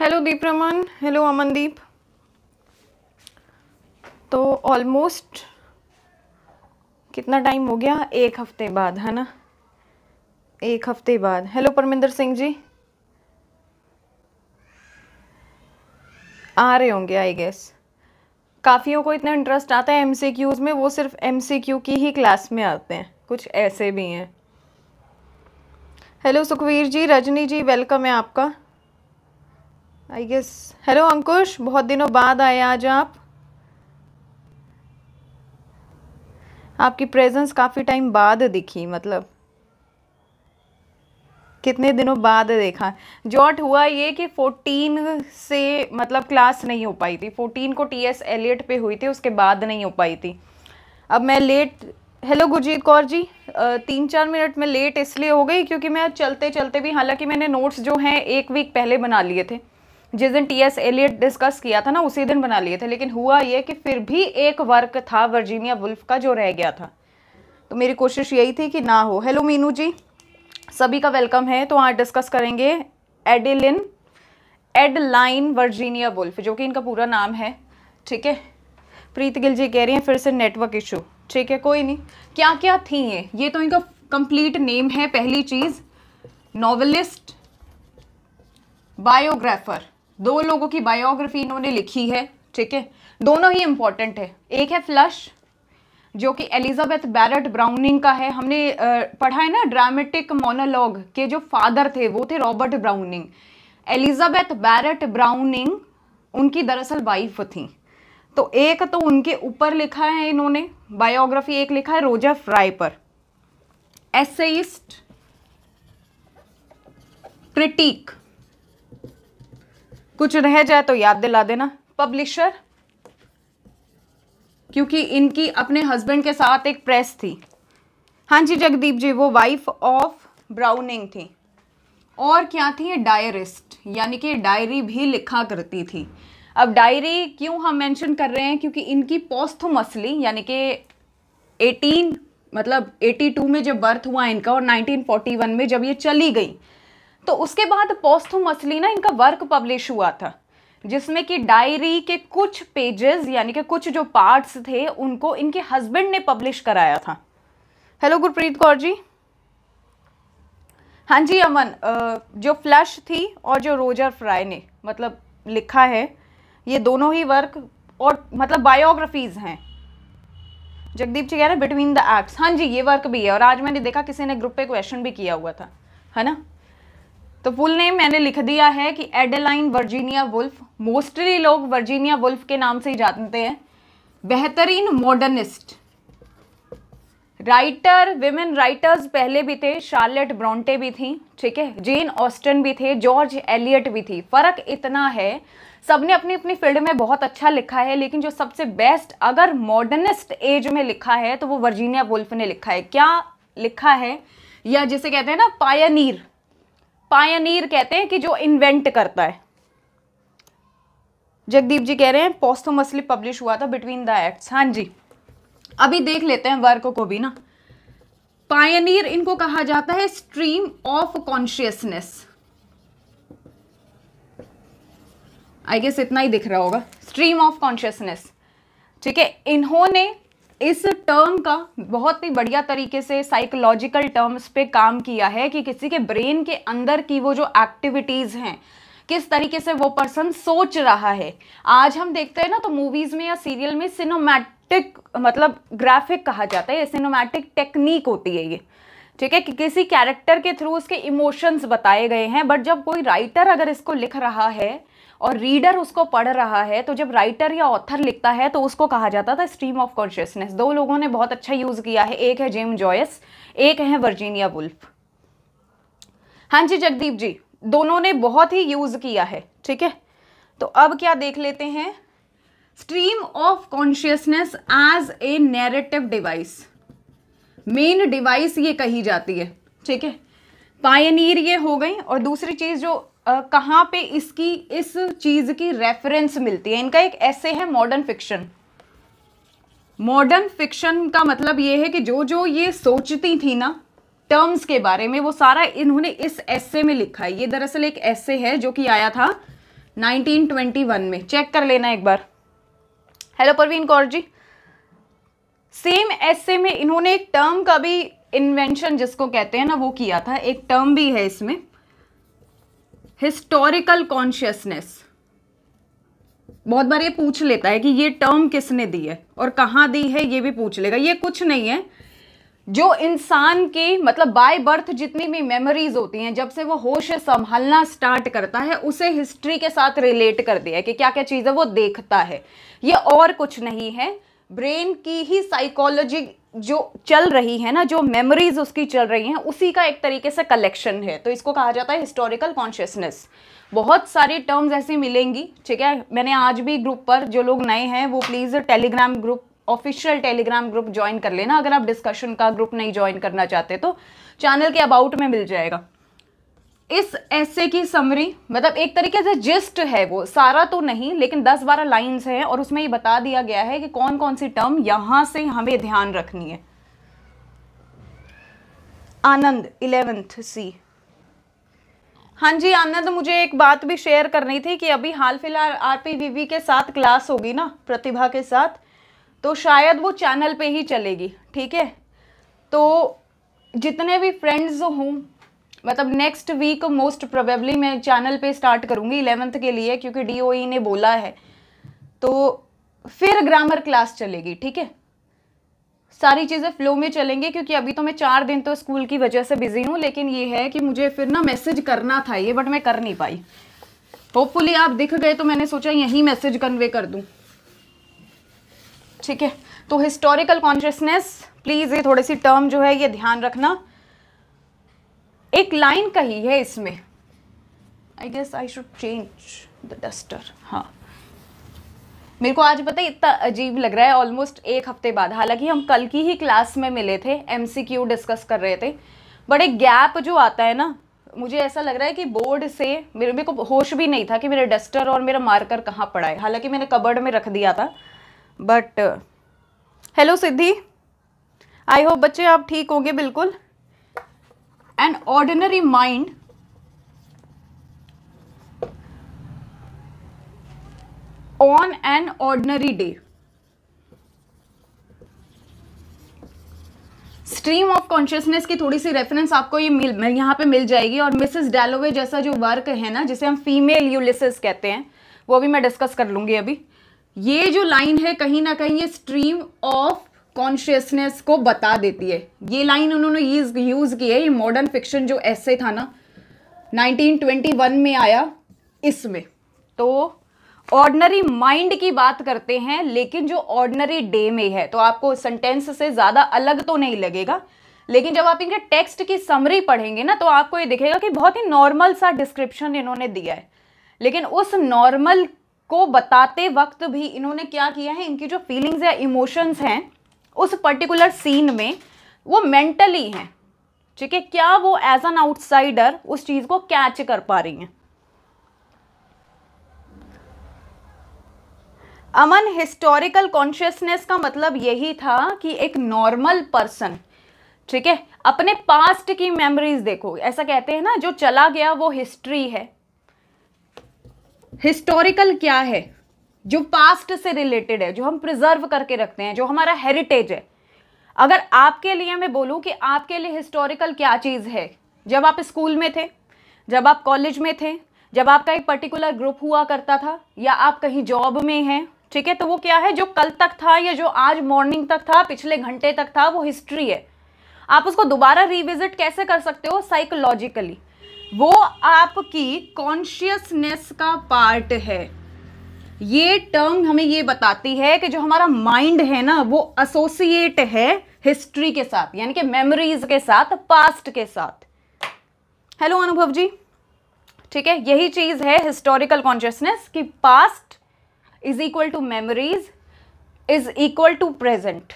hello Deep Raman hello Amandeep तो almost कितना time हो गया एक हफ्ते बाद है ना एक हफ्ते बाद हेलो परमिंदर सिंह जी आ रहे होंगे आई गेस काफ़ियों को इतना इंटरेस्ट आता है एमसीक्यूज़ में वो सिर्फ एमसीक्यू की ही क्लास में आते हैं कुछ ऐसे भी हैं हेलो सुखवीर जी रजनी जी वेलकम है आपका आई गेस हेलो अंकुश बहुत दिनों बाद आए आज आप आपकी प्रेजेंस काफ़ी टाइम बाद दिखी मतलब कितने दिनों बाद देखा जॉट हुआ ये कि 14 से मतलब क्लास नहीं हो पाई थी 14 को टी एस एलियट पे हुई थी उसके बाद नहीं हो पाई थी अब मैं लेट हेलो गुरजीत कौर जी तीन चार मिनट में लेट इसलिए हो गई क्योंकि मैं चलते चलते भी हालांकि मैंने नोट्स जो हैं एक वीक पहले बना लिए थे जिस दिन टी एस एलियट डिस्कस किया था ना उसी दिन बना लिए थे लेकिन हुआ ये कि फिर भी एक वर्क था वर्जीनिया वुल्फ का जो रह गया था तो मेरी कोशिश यही थी कि ना हो हेलो मीनू जी सभी का वेलकम है तो आज डिस्कस करेंगे एडिलिन एडलाइन वर्जीनिया वुल्फ जो कि इनका पूरा नाम है ठीक है प्रीत गिल जी कह रही हैं फिर से नेटवर्क इशू ठीक है कोई नहीं क्या क्या थी ये ये तो इनका कंप्लीट नेम है पहली चीज़ नॉवलिस्ट बायोग्राफर दो लोगों की बायोग्राफी इन्होंने लिखी है ठीक है दोनों ही इम्पॉर्टेंट है एक है फ्लश जो कि एलिजाबेथ बैरट ब्राउनिंग का है हमने पढ़ा है ना ड्रामेटिक मोनोलॉग के जो फादर थे वो थे Robert Browning Elizabeth Barrett Browning उनकी दरअसल वाइफ थी तो एक तो उनके ऊपर लिखा है इन्होंने बायोग्राफी एक लिखा है रोजा फ्राई पर एसेइस्ट क्रिटिक कुछ रह जाए तो याद दिला देना पब्लिशर क्योंकि इनकी अपने हस्बैंड के साथ एक प्रेस थी हाँ जी जगदीप जी वो वाइफ ऑफ ब्राउनिंग थी और क्या थी डायरिस्ट यानी कि डायरी भी लिखा करती थी अब डायरी क्यों हम मेंशन कर रहे हैं क्योंकि इनकी मसली यानी कि 18 मतलब 82 में जब बर्थ हुआ इनका और 1941 में जब ये चली गई तो उसके बाद पोस्थुमसली ना इनका वर्क पब्लिश हुआ था जिसमें कि डायरी के कुछ पेजेस यानी कि कुछ जो पार्ट्स थे उनको इनके हस्बैंड ने पब्लिश कराया था हेलो गुरप्रीत कौर जी हाँ जी अमन जो फ्लश थी और जो रोजर फ्राई ने मतलब लिखा है ये दोनों ही वर्क और मतलब बायोग्राफीज़ हैं जगदीप जी कह रहे हैं बिटवीन द एक्ट्स हाँ जी ये वर्क भी है और आज मैंने देखा किसी ने ग्रुप पे क्वेश्चन भी किया हुआ था है ना तो फुल नेम मैंने लिख दिया है कि एडेलाइन वर्जीनिया वुल्फ मोस्टली लोग वर्जीनिया वुल्फ के नाम से ही जानते हैं बेहतरीन मॉडर्निस्ट राइटर विमेन राइटर्स पहले भी थे शार्लेट ब्रॉन्टे भी थी ठीक है जेन ऑस्टन भी थे जॉर्ज एलियट भी थी फ़र्क इतना है सब ने अपनी अपनी फील्ड में बहुत अच्छा लिखा है लेकिन जो सबसे बेस्ट अगर मॉडर्निस्ट एज में लिखा है तो वो वर्जीनिया वुल्फ ने लिखा है क्या लिखा है या जिसे कहते हैं ना पायनीर पायनीर कहते हैं कि जो इन्वेंट करता है जगदीप जी कह रहे हैं मसली पब्लिश हुआ था बिटवीन द एक्ट्स हाँ जी अभी देख लेते हैं वर्क को भी ना पायनीर इनको कहा जाता है stream of consciousness I guess इतना ही दिख रहा होगा स्ट्रीम ऑफ कॉन्शियसनेस ठीक है इन्होंने इस टर्म का बहुत ही बढ़िया तरीके से साइकोलॉजिकल टर्म्स पे काम किया है कि किसी के ब्रेन के अंदर की वो जो एक्टिविटीज़ हैं किस तरीके से वो पर्सन सोच रहा है आज हम देखते हैं ना तो मूवीज़ में या सीरियल में सिनोमैटिक मतलब ग्राफिक कहा जाता है सिनोमैटिक टेक्निक होती है ये ठीक है कि किसी कैरेक्टर के थ्रू उसके इमोशंस बताए गए हैं बट जब कोई राइटर अगर इसको लिख रहा है और रीडर उसको पढ़ रहा है तो जब राइटर या ऑथर लिखता है तो उसको कहा जाता था स्ट्रीम ऑफ कॉन्शियसनेस दो लोगों ने बहुत अच्छा यूज़ किया है एक है जेम जॉयस एक है वर्जीनिया वुल्फ हाँ जी जगदीप जी दोनों ने बहुत ही यूज़ किया है ठीक है तो अब क्या देख लेते हैं stream of consciousness as a narrative device main device ये कही जाती है ठीक है पायनियर ये हो गई और दूसरी चीज़ जो कहाँ पे इसकी इस चीज़ की रेफरेंस मिलती है इनका एक ऐसे है मॉडर्न फिक्शन मॉडर्न फिक्शन का मतलब ये है कि जो जो ये सोचती थी ना टर्म्स के बारे में वो सारा इन्होंने इस ऐसे में लिखा है ये दरअसल एक ऐसे है जो कि आया था 1921 में चेक कर लेना एक बार हेलो परवीन कौर जी सेम ऐसे में इन्होंने एक टर्म का भी इन्वेंशन जिसको कहते हैं ना वो किया था एक टर्म भी है इसमें हिस्टोरिकल कॉन्शियसनेस बहुत बार ये पूछ लेता है कि ये टर्म किसने दी है और कहाँ दी है ये भी पूछ लेगा ये कुछ नहीं है जो इंसान की मतलब बाय बर्थ जितनी भी मेमोरीज होती हैं जब से वो होश संभालना स्टार्ट करता है उसे हिस्ट्री के साथ रिलेट कर दिया है कि क्या क्या चीज़ें वो देखता है ये और कुछ नहीं है ब्रेन की ही साइकोलॉजी जो चल रही है ना जो मेमोरीज उसकी चल रही हैं उसी का एक तरीके से कलेक्शन है तो इसको कहा जाता है हिस्टोरिकल कॉन्शियसनेस बहुत सारी टर्म्स ऐसी मिलेंगी ठीक है मैंने आज भी ग्रुप पर जो लोग नए हैं वो please telegram group official telegram group join कर लेना अगर आप डिस्कशन का ग्रुप नहीं ज्वाइन करना चाहते तो चैनल के अबाउट में मिल जाएगा इस ऐसे की समरी मतलब एक तरीके से जिस्ट है वो सारा तो नहीं लेकिन 10-12 लाइंस हैं और उसमें ये बता दिया गया है कि कौन कौन सी टर्म यहां से हमें ध्यान रखनी है आनंद इलेवेंथ सी हाँ जी आनंद मुझे एक बात भी शेयर करनी थी कि अभी हाल फिलहाल आरपीवीवी के साथ क्लास होगी ना प्रतिभा के साथ तो शायद वो चैनल पे ही चलेगी ठीक है तो जितने भी फ्रेंड्स हों मतलब नेक्स्ट वीक मोस्ट प्रोबेबली मैं चैनल पे स्टार्ट करूँगी इलेवंथ के लिए क्योंकि डी e ने बोला है तो फिर ग्रामर क्लास चलेगी ठीक है सारी चीज़ें फ्लो में चलेंगे क्योंकि अभी तो मैं चार दिन तो स्कूल की वजह से बिजी हूँ लेकिन ये है कि मुझे फिर ना मैसेज करना था ये बट मैं कर नहीं पाई होपफुली आप दिख गए तो मैंने सोचा यही मैसेज कन्वे कर दूँ ठीक है तो हिस्टोरिकल कॉन्शियसनेस प्लीज़ ये थोड़ी सी टर्म जो है ये ध्यान रखना एक लाइन कही है इसमें I guess I should change the duster हाँ मेरे को आज पता है इतना अजीब लग रहा है ऑलमोस्ट एक हफ्ते बाद हालांकि हम कल की ही क्लास में मिले थे एमसीक्यू डिस्कस कर रहे थे बट एक गैप जो आता है ना मुझे ऐसा लग रहा है कि बोर्ड से मेरे मेरे को होश भी नहीं था कि मेरा डस्टर और मेरा मार्कर कहाँ पड़ा है हालांकि मैंने कबर्ड में रख दिया था but hello uh, Siddhi I hope बच्चे आप ठीक होंगे बिल्कुल an ordinary mind on an ordinary day stream of consciousness की थोड़ी सी रेफरेंस आपको ये मिल यहाँ पे मिल जाएगी और मिसेस डेलोवे जैसा जो वर्क है ना जिसे हम फीमेल यूलिसिस कहते हैं वो भी मैं डिस्कस कर लूँगी अभी ये जो लाइन है कहीं ना कहीं ये स्ट्रीम ऑफ कॉन्शियसनेस को बता देती है ये लाइन उन्होंने यूज की है ये मॉडर्न फिक्शन जो ऐसे था ना 1921 में आया इसमें तो ऑर्डनरी माइंड की बात करते हैं लेकिन जो ऑर्डनरी डे में है तो आपको सेंटेंस से ज़्यादा अलग तो नहीं लगेगा लेकिन जब आप इनके टेक्स्ट की समरी पढ़ेंगे ना तो आपको ये दिखेगा कि बहुत ही नॉर्मल सा डिस्क्रिप्शन इन्होंने दिया है लेकिन उस नॉर्मल को बताते वक्त भी इन्होंने क्या किया है इनकी जो फीलिंग्स या इमोशंस हैं उस पर्टिकुलर सीन में वो मेंटली हैं ठीक है क्या वो एज एन आउटसाइडर उस चीज़ को कैच कर पा रही हैं अमन हिस्टोरिकल कॉन्शियसनेस का मतलब यही था कि एक नॉर्मल पर्सन ठीक है अपने पास्ट की मेमोरीज देखो ऐसा कहते हैं ना जो चला गया वो हिस्ट्री है हिस्टोरिकल क्या है जो पास्ट से रिलेटेड है जो हम प्रिजर्व करके रखते हैं जो हमारा हेरिटेज है अगर आपके लिए मैं बोलूँ कि आपके लिए हिस्टोरिकल क्या चीज़ है जब आप स्कूल में थे जब आप कॉलेज में थे जब आपका एक पर्टिकुलर ग्रुप हुआ करता था या आप कहीं जॉब में हैं ठीक है तो वो क्या है जो कल तक था या जो आज मॉर्निंग तक था पिछले घंटे तक था वो हिस्ट्री है आप उसको दोबारा रिविजिट कैसे कर सकते हो साइकोलॉजिकली वो आपकी कॉन्शियसनेस का पार्ट है ये टर्म हमें ये बताती है कि जो हमारा माइंड है ना वो एसोसिएट है हिस्ट्री के साथ यानी कि मेमोरीज के साथ पास्ट के साथ हेलो अनुभव जी ठीक है यही चीज़ है हिस्टोरिकल कॉन्शियसनेस कि past is equal to memories is equal to present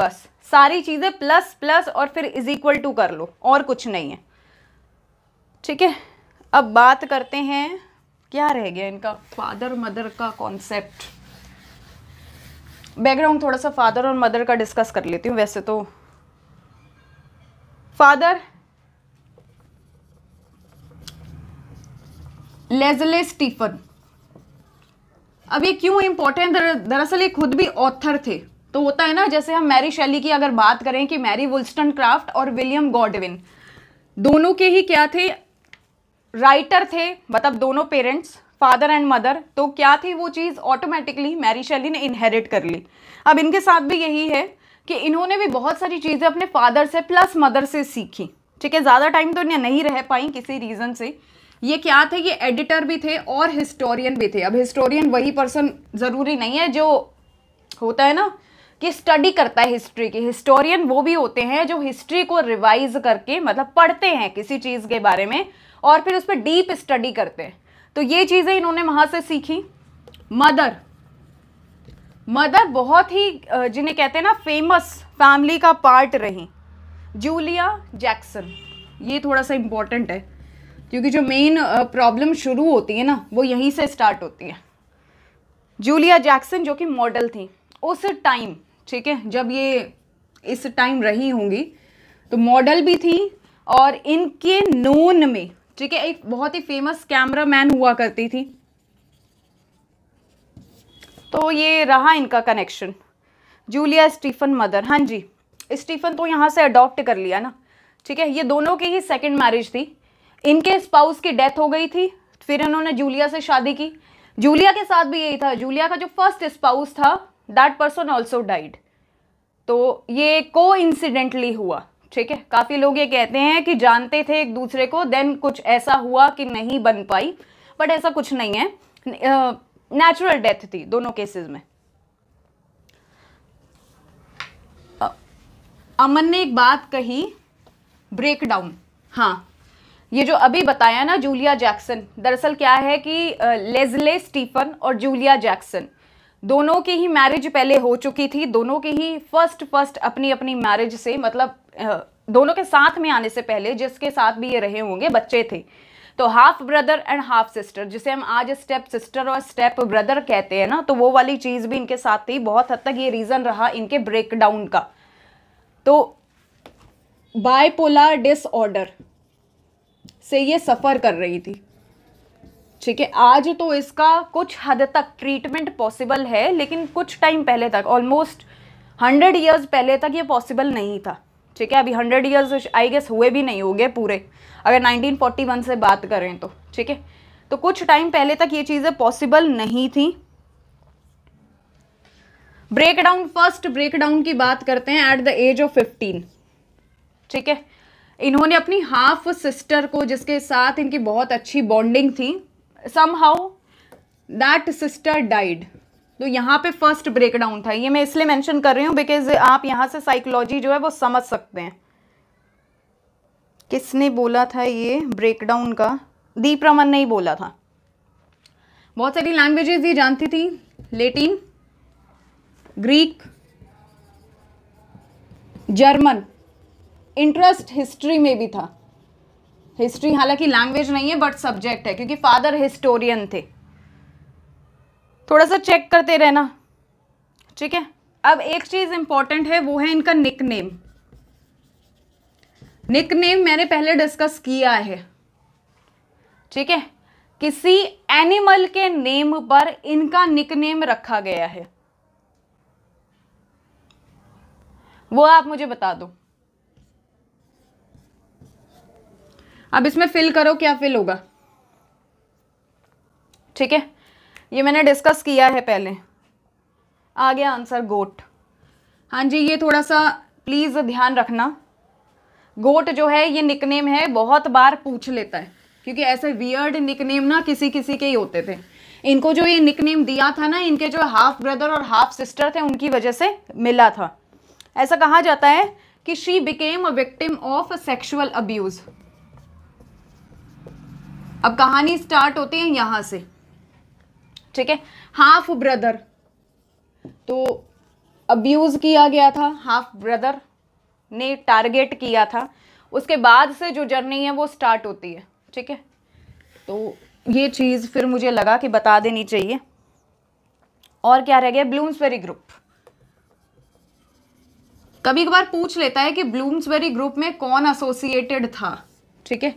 बस सारी चीज़ें प्लस प्लस और फिर इज इक्वल टू कर लो और कुछ नहीं है ठीक है अब बात करते हैं क्या रह गया इनका फादर मदर का कॉन्सेप्ट बैकग्राउंड थोड़ा सा फादर और मदर का डिस्कस कर लेती हूँ वैसे तो फादर लेजले स्टीफन अब ये क्यों इंपॉर्टेंट दरअसल ये खुद भी ऑथर थे तो होता है ना जैसे हम मैरी शैली की अगर बात करें कि मैरी वुलस्टन क्राफ्ट और विलियम गॉडविन दोनों के ही क्या थे राइटर थे मतलब दोनों पेरेंट्स फादर एंड मदर तो क्या थी वो चीज़ ऑटोमेटिकली मैरी शैली ने इनहेरिट कर ली अब इनके साथ भी यही है कि इन्होंने भी बहुत सारी चीज़ें अपने फादर से प्लस मदर से सीखी ठीक है ज़्यादा टाइम तो नहीं रह पाई किसी रीज़न से ये क्या थे ये एडिटर भी थे और हिस्टोरियन भी थे अब हिस्टोरियन वही पर्सन ज़रूरी नहीं है जो होता है ना कि स्टडी करता है हिस्ट्री की हिस्टोरियन वो भी होते हैं जो हिस्ट्री को रिवाइज करके मतलब पढ़ते हैं किसी चीज़ के बारे में और फिर उस पर डीप स्टडी करते हैं तो ये चीज़ें इन्होंने वहाँ से सीखी मदर मदर बहुत ही जिन्हें कहते हैं ना फेमस फैमिली का पार्ट रही जूलिया जैक्सन ये थोड़ा सा इम्पॉर्टेंट है क्योंकि जो मेन प्रॉब्लम शुरू होती है ना वो यहीं से स्टार्ट होती है जूलिया जैक्सन जो कि मॉडल थी उस टाइम ठीक है जब ये इस टाइम रही होंगी तो मॉडल भी थी और इनके नोन में ठीक है एक बहुत ही फेमस कैमरा मैन हुआ करती थी तो ये रहा इनका कनेक्शन जूलिया स्टीफन मदर हाँ जी स्टीफन तो यहाँ से अडॉप्ट कर लिया ना ठीक है ये दोनों की ही सेकंड मैरिज थी इनके स्पाउस की डेथ हो गई थी फिर इन्होंने जूलिया से शादी की जूलिया के साथ भी यही था जूलिया का जो फर्स्ट स्पाउस था दैट पर्सन ऑल्सो डाइड तो ये को हुआ ठीक है काफ़ी लोग ये कहते हैं कि जानते थे एक दूसरे को देन कुछ ऐसा हुआ कि नहीं बन पाई बट ऐसा कुछ नहीं है नेचुरल डेथ थी दोनों केसेस में अमन ने एक बात कही ब्रेकडाउन हाँ ये जो अभी बताया ना जूलिया जैक्सन दरअसल क्या है कि लेजले स्टीफन और जूलिया जैक्सन दोनों की ही मैरिज पहले हो चुकी थी दोनों की ही फर्स्ट फर्स्ट अपनी अपनी मैरिज से मतलब दोनों के साथ में आने से पहले जिसके साथ भी ये रहे होंगे बच्चे थे तो half brother and half sister जिसे हम आज स्टेप सिस्टर और स्टेप ब्रदर कहते हैं ना तो वो वाली चीज़ भी इनके साथ थी बहुत हद तक ये रीज़न रहा इनके ब्रेकडाउन का तो बायपोलर डिसऑर्डर से ये सफ़र कर रही थी ठीक है आज तो इसका कुछ हद तक ट्रीटमेंट पॉसिबल है लेकिन कुछ टाइम पहले तक ऑलमोस्ट हंड्रेड ईयर्स पहले तक ये पॉसिबल नहीं था ठीक है अभी हंड्रेड ईयर्स आई गेस हुए भी नहीं हो गए पूरे अगर 1941 से बात करें तो ठीक है तो कुछ टाइम पहले तक ये चीज़ें पॉसिबल नहीं थी ब्रेकडाउन फर्स्ट ब्रेकडाउन की बात करते हैं at the age of fifteen ठीक है इन्होंने अपनी हाफ सिस्टर को जिसके साथ इनकी बहुत अच्छी बॉन्डिंग थी somehow that that sister died तो यहाँ पे फर्स्ट ब्रेकडाउन था ये मैं इसलिए मेंशन कर रही हूँ बिकॉज आप यहाँ से साइकोलॉजी जो है वो समझ सकते हैं किसने बोला था ये ब्रेकडाउन का दीप रमन ने ही बोला था बहुत सारी लैंग्वेजेस ये जानती थी Latin Greek German interest history में भी था हिस्ट्री हालांकि लैंग्वेज नहीं है बट सब्जेक्ट है क्योंकि फादर हिस्टोरियन थे थोड़ा सा चेक करते रहना ठीक है अब एक चीज़ इंपॉर्टेंट है वो है इनका निक नेम निक नेम मैंने पहले डिस्कस किया है ठीक है किसी एनिमल के नेम पर इनका निक नेम रखा गया है वो आप मुझे बता दो अब इसमें फिल करो क्या फिल होगा ठीक है ये मैंने डिस्कस किया है पहले आ गया आंसर गोट हाँ जी ये थोड़ा सा प्लीज़ ध्यान रखना गोट जो है ये निकनेम है बहुत बार पूछ लेता है क्योंकि ऐसे वियर्ड निकनेम ना किसी किसी के ही होते थे इनको जो ये निकनेम दिया था ना इनके जो हाफ ब्रदर और हाफ सिस्टर थे उनकी वजह से मिला था ऐसा कहा जाता है कि she became a victim of sexual abuse अब कहानी स्टार्ट होती है यहां से ठीक है हाफ ब्रदर तो अब्यूज़ किया गया था हाफ ब्रदर ने टारगेट किया था उसके बाद से जो जर्नी है वो स्टार्ट होती है ठीक है तो ये चीज़ फिर मुझे लगा कि बता देनी चाहिए और क्या रह गया ब्लूम्सबेरी ग्रुप कभी कभार पूछ लेता है कि ब्लूम्सबेरी ग्रुप में कौन एसोसिएटेड था ठीक है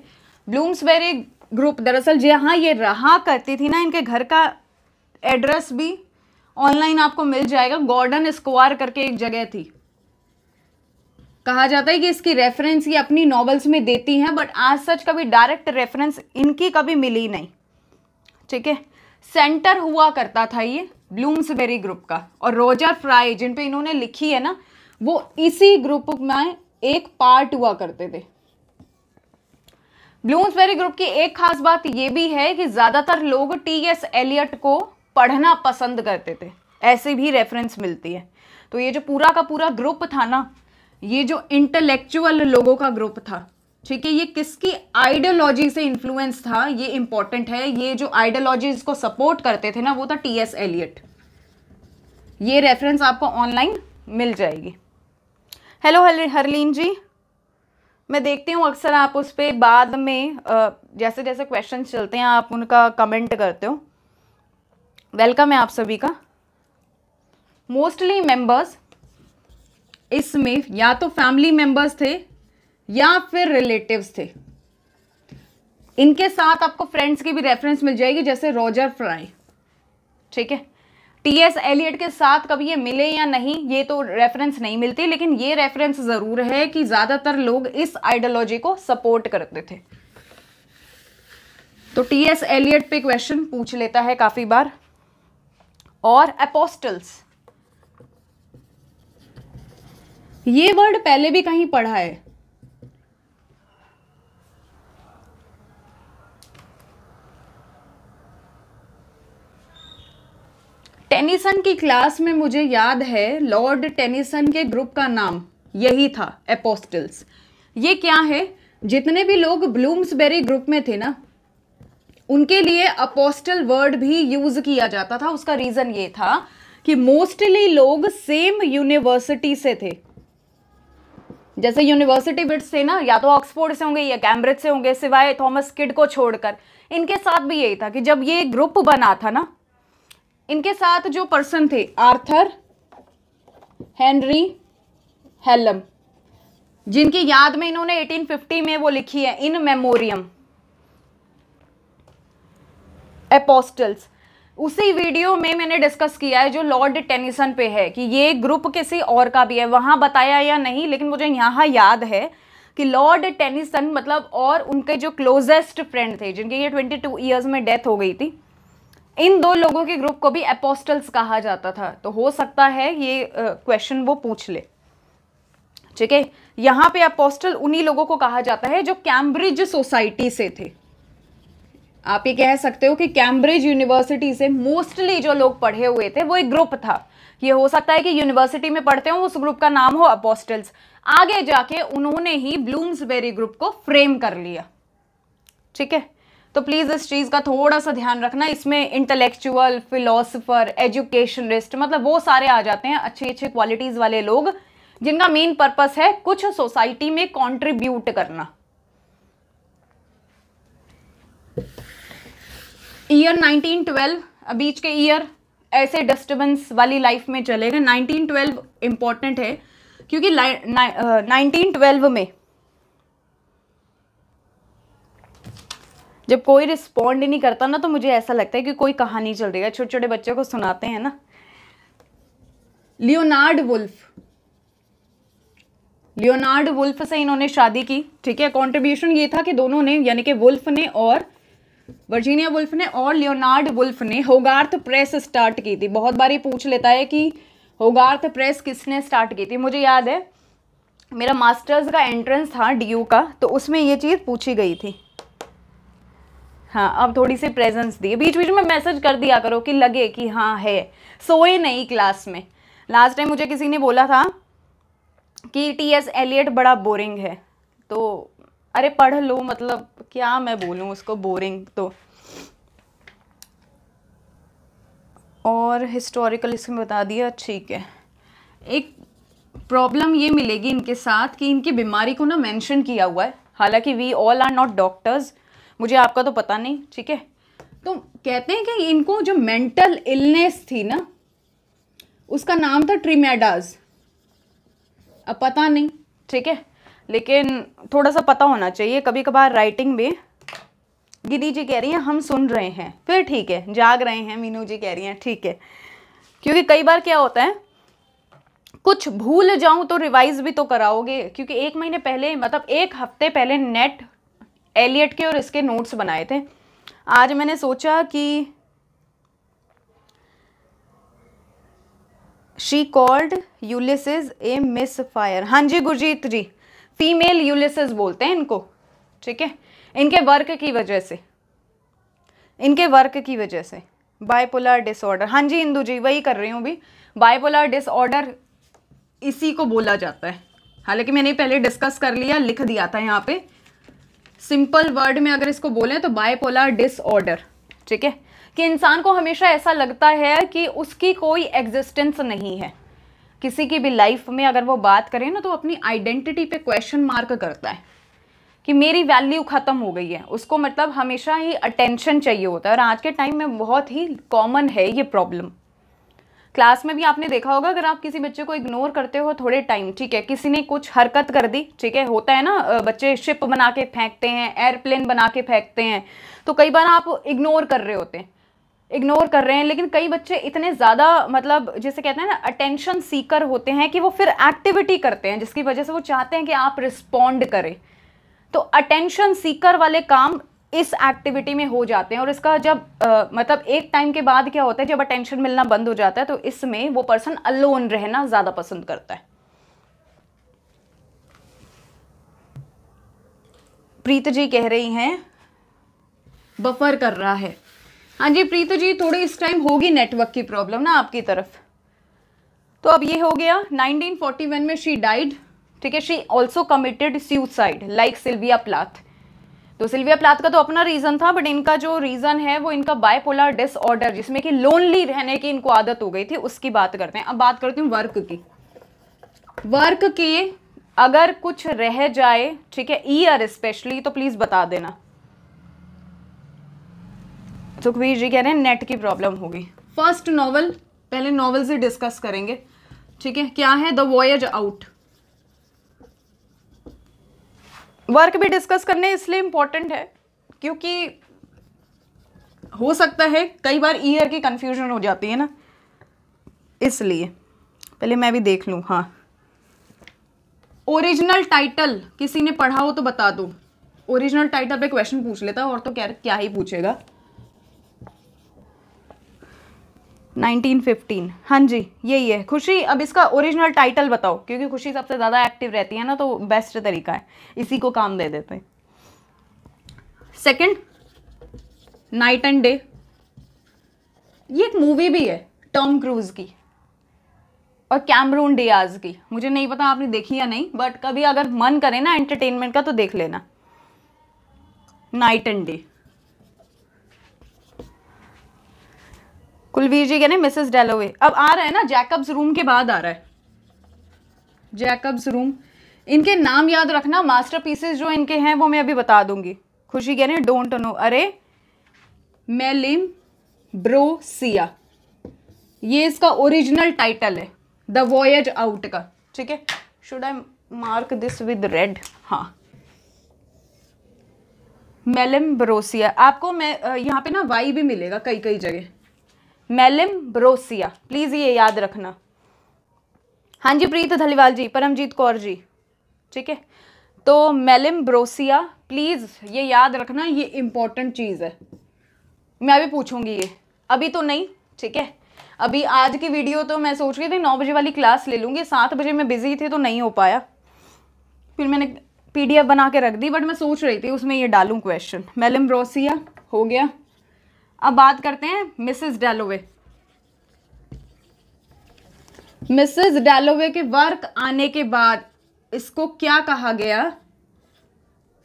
ब्लूम्सबेरी ग्रुप दरअसल जहाँ ये रहा करती थी ना इनके घर का एड्रेस भी ऑनलाइन आपको मिल जाएगा गॉर्डन स्क्वायर करके एक जगह थी कहा जाता है कि इसकी रेफरेंस ये अपनी नॉवेल्स में देती हैं बट आज सच कभी डायरेक्ट रेफरेंस इनकी कभी मिली नहीं ठीक है सेंटर हुआ करता था ये ब्लूम्सबेरी ग्रुप का और रोजर फ्राई जिन पे इन्होंने लिखी है ना वो इसी ग्रुप में एक पार्ट हुआ करते थे ब्लूम्सबेरी ग्रुप की एक खास बात यह भी है कि ज्यादातर लोग टी एस एलियट को पढ़ना पसंद करते थे ऐसे भी रेफरेंस मिलती है तो ये जो पूरा का पूरा ग्रुप था ना ये जो इंटेलेक्चुअल लोगों का ग्रुप था ठीक है ये किसकी आइडियोलॉजी से इन्फ्लुएंस था ये इंपॉर्टेंट है ये जो आइडियोलॉजी को सपोर्ट करते थे ना वो था टी एस एलियट ये रेफरेंस आपको ऑनलाइन मिल जाएगी हेलो हरलीन जी मैं देखती हूँ अक्सर आप उस पर बाद में जैसे जैसे क्वेश्चन चलते हैं आप उनका कमेंट करते हो वेलकम है आप सभी का मोस्टली मेंबर्स इसमें या तो फैमिली मेंबर्स थे या फिर रिलेटिव्स थे इनके साथ आपको फ्रेंड्स की भी रेफरेंस मिल जाएगी जैसे रॉजर फ्राई ठीक है टी एस एलियट के साथ कभी ये मिले या नहीं ये तो रेफरेंस नहीं मिलती लेकिन ये रेफरेंस ज़रूर है कि ज़्यादातर लोग इस आइडियोलॉजी को सपोर्ट करते थे तो टी एस एलियट पे क्वेश्चन पूछ लेता है काफ़ी बार और अपोस्टल्स ये वर्ड पहले भी कहीं पढ़ा है टेनिसन की क्लास में मुझे याद है लॉर्ड टेनिसन के ग्रुप का नाम यही था एपोस्टल्स ये क्या है जितने भी लोग ब्लूम्सबेरी ग्रुप में थे ना उनके लिए अपोस्टल वर्ड भी यूज किया जाता था उसका रीजन ये था कि मोस्टली लोग सेम यूनिवर्सिटी से थे जैसे यूनिवर्सिटी बिट्स थे ना या तो ऑक्सफोर्ड से होंगे या कैम्ब्रिज से होंगे सिवाय थॉमस किड को छोड़कर इनके साथ भी यही था कि जब ये ग्रुप बना था ना इनके साथ जो पर्सन थे आर्थर हेनरी हेलम जिनकी याद में इन्होंने 1850 में वो लिखी है इन मेमोरियम एपोस्टल्स उसी वीडियो में मैंने डिस्कस किया है जो लॉर्ड टेनिसन पे है कि ये ग्रुप किसी और का भी है वहां बताया या नहीं लेकिन मुझे यहाँ याद है कि लॉर्ड टेनिसन मतलब और उनके जो क्लोजेस्ट फ्रेंड थे जिनकी ये 22 इयर्स में डेथ हो गई थी इन दो लोगों के ग्रुप को भी एपोस्टल्स कहा जाता था तो हो सकता है ये क्वेश्चन वो पूछ ले ठीक है यहां पे अपोस्टल उन्हीं लोगों को कहा जाता है जो कैम्ब्रिज सोसाइटी से थे आप ये कह सकते हो कि कैम्ब्रिज यूनिवर्सिटी से मोस्टली जो लोग पढ़े हुए थे वो एक ग्रुप था ये हो सकता है कि यूनिवर्सिटी में पढ़ते हो उस ग्रुप का नाम हो अपोस्टल्स आगे जाके उन्होंने ही ब्लूम्सबेरी ग्रुप को फ्रेम कर लिया ठीक है तो प्लीज़ इस चीज़ का थोड़ा सा ध्यान रखना इसमें इंटेलेक्चुअल फिलोसोफर एजुकेशनिस्ट मतलब वो सारे आ जाते हैं अच्छे अच्छे क्वालिटीज़ वाले लोग जिनका मेन पर्पस है कुछ सोसाइटी में कंट्रीब्यूट करना ईयर 1912 बीच के ईयर ऐसे डिस्टर्बेंस वाली लाइफ में चले गए 1912 इंपॉर्टेंट है क्योंकि नाइनटीन ट्वेल्व में जब कोई रिस्पॉन्ड नहीं करता ना तो मुझे ऐसा लगता है कि कोई कहानी चल रही है छोटे छोटे बच्चों को सुनाते हैं ना लियोनार्ड वुल्फ लियोनार्ड वुल्फ से इन्होंने शादी की ठीक है कॉन्ट्रीब्यूशन ये था कि दोनों ने यानी कि वुल्फ ने और वर्जीनिया वुल्फ ने और लियोनार्ड वुल्फ ने होगार्थ प्रेस स्टार्ट की थी बहुत बार ये पूछ लेता है कि होगार्थ प्रेस किसने स्टार्ट की थी मुझे याद है मेरा मास्टर्स का एंट्रेंस था डीयू का तो उसमें ये चीज़ पूछी गई थी हाँ अब थोड़ी सी प्रेजेंस दी बीच बीच में मैसेज कर दिया करो कि लगे कि हाँ है सोए नहीं क्लास में लास्ट टाइम मुझे किसी ने बोला था कि टी एस एलियट बड़ा बोरिंग है तो अरे पढ़ लो मतलब क्या मैं बोलूँ उसको बोरिंग तो और हिस्टोरिकल इसमें बता दिया ठीक है एक प्रॉब्लम ये मिलेगी इनके साथ कि इनकी बीमारी को ना मेंशन किया हुआ है हालांकि we all are not doctors मुझे आपका तो पता नहीं ठीक है तो कहते हैं कि इनको जो मेंटल इलनेस थी ना उसका नाम था ट्रीमेडाज अब पता नहीं ठीक है लेकिन थोड़ा सा पता होना चाहिए कभी कभार राइटिंग में गिदी जी कह रही हैं हम सुन रहे हैं फिर ठीक है जाग रहे हैं मीनू जी कह रही हैं ठीक है क्योंकि कई बार क्या होता है कुछ भूल जाऊं तो रिवाइज भी तो कराओगे क्योंकि एक महीने पहले मतलब एक हफ्ते पहले नेट एलियट के और इसके नोट्स बनाए थे आज मैंने सोचा कि she called Ulysses a misfire हाँ जी गुरजीत जी फीमेल यूलिस बोलते हैं इनको ठीक है इनके वर्क की वजह से इनके वर्क की वजह से बायपोलर डिसऑर्डर हाँ जी इंदू जी वही कर रही हूँ भी बायपोलर डिसऑर्डर इसी को बोला जाता है हालांकि मैंने पहले डिस्कस कर लिया लिख दिया था यहाँ पे सिंपल वर्ड में अगर इसको बोलें तो बायपोलर डिसऑर्डर ठीक है कि इंसान को हमेशा ऐसा लगता है कि उसकी कोई एग्जिस्टेंस नहीं है किसी की भी लाइफ में अगर वो बात करें ना तो अपनी आइडेंटिटी पे क्वेश्चन मार्क करता है कि मेरी वैल्यू ख़त्म हो गई है उसको मतलब हमेशा ही अटेंशन चाहिए होता है और आज के टाइम में बहुत ही कॉमन है ये प्रॉब्लम क्लास में भी आपने देखा होगा अगर आप किसी बच्चे को इग्नोर करते हो थोड़े टाइम ठीक है किसी ने कुछ हरकत कर दी ठीक है होता है ना बच्चे शिप बना के फेंकते हैं एयरप्लेन बना के फेंकते हैं तो कई बार आप इग्नोर कर रहे होते हैं इग्नोर कर रहे हैं लेकिन कई बच्चे इतने ज़्यादा मतलब जैसे कहते हैं ना अटेंशन सीकर होते हैं कि वो फिर एक्टिविटी करते हैं जिसकी वजह से वो चाहते हैं कि आप रिस्पॉन्ड करें तो अटेंशन सीकर वाले काम इस एक्टिविटी में हो जाते हैं और इसका जब आ, मतलब एक टाइम के बाद क्या होता है जब अटेंशन मिलना बंद हो जाता है तो इसमें वो पर्सन अलोन रहना ज़्यादा पसंद करता है प्रीत जी कह रही हैं बफर कर रहा है हाँ जी प्रीत जी थोड़ी इस टाइम होगी नेटवर्क की प्रॉब्लम ना आपकी तरफ तो अब ये हो गया 1941 में शी डाइड ठीक है she also committed suicide like Sylvia Plath तो सिल्विया प्लाथ का तो अपना रीज़न था बट इनका जो रीज़न है वो इनका बायपोलर डिसऑर्डर जिसमें कि लोनली रहने की इनको आदत हो गई थी उसकी बात करते हैं अब बात करती हूँ वर्क की वर्क की अगर कुछ रह जाए ठीक है ईयर स्पेशली तो प्लीज़ बता देना सुखवीर जी कह रहे हैं नेट की प्रॉब्लम होगी फर्स्ट नॉवल पहले नॉवल से डिस्कस करेंगे ठीक है क्या है द वॉयज आउट वर्क भी डिस्कस करने इसलिए इम्पॉर्टेंट है क्योंकि हो सकता है कई बार ईयर की कंफ्यूजन हो जाती है ना इसलिए पहले मैं भी देख लूँ हाँ ओरिजिनल टाइटल किसी ने पढ़ा हो तो बता दो ओरिजिनल टाइटल पे क्वेश्चन पूछ लेता और तो क्या क्या ही पूछेगा 1915 हाँ जी यही है खुशी अब इसका ओरिजिनल टाइटल बताओ क्योंकि खुशी सबसे ज़्यादा एक्टिव रहती है ना तो बेस्ट तरीका है इसी को काम दे देते हैं सेकंड नाइट एंड डे ये एक मूवी भी है टॉम क्रूज की और कैमरून डियाज की मुझे नहीं पता आपने देखी या नहीं बट कभी अगर मन करे ना एंटरटेनमेंट का तो देख लेना night and day Kulveer ji कहने मिसेस डेलोवे अब आ रहा है ना जैकब्स रूम के बाद आ रहा है जैकब्स रूम इनके नाम याद रखना मास्टर जो इनके हैं वो मैं अभी बता दूंगी खुशी कहने डोंट नो अरे मेलिम ब्रोसिया ये इसका ओरिजिनल टाइटल है द वॉयज आउट का ठीक है should I mark this with red हाँ मेलम ब्रोसिया आपको मैं यहाँ पे ना वाई भी मिलेगा कई कई जगह मेलिम ब्रोसिया प्लीज़ ये याद रखना हाँ जी प्रीत धलीवाल जी परमजीत कौर जी ठीक है तो मेलिम ब्रोसिया प्लीज़ ये याद रखना ये इंपॉर्टेंट चीज़ है मैं अभी पूछूंगी ये अभी तो नहीं ठीक है अभी आज की वीडियो तो मैं सोच रही थी नौ बजे वाली क्लास ले लूँगी सात बजे मैं बिज़ी थी तो नहीं हो पाया फिर मैंने पीडीएफ बना के रख दी बट मैं सोच रही थी उसमें ये डालूँ क्वेश्चन मैलिम ब्रोसिया हो गया अब बात करते हैं मिसेस डेलोवे मिसेस डेलोवे के वर्क आने के बाद इसको क्या कहा गया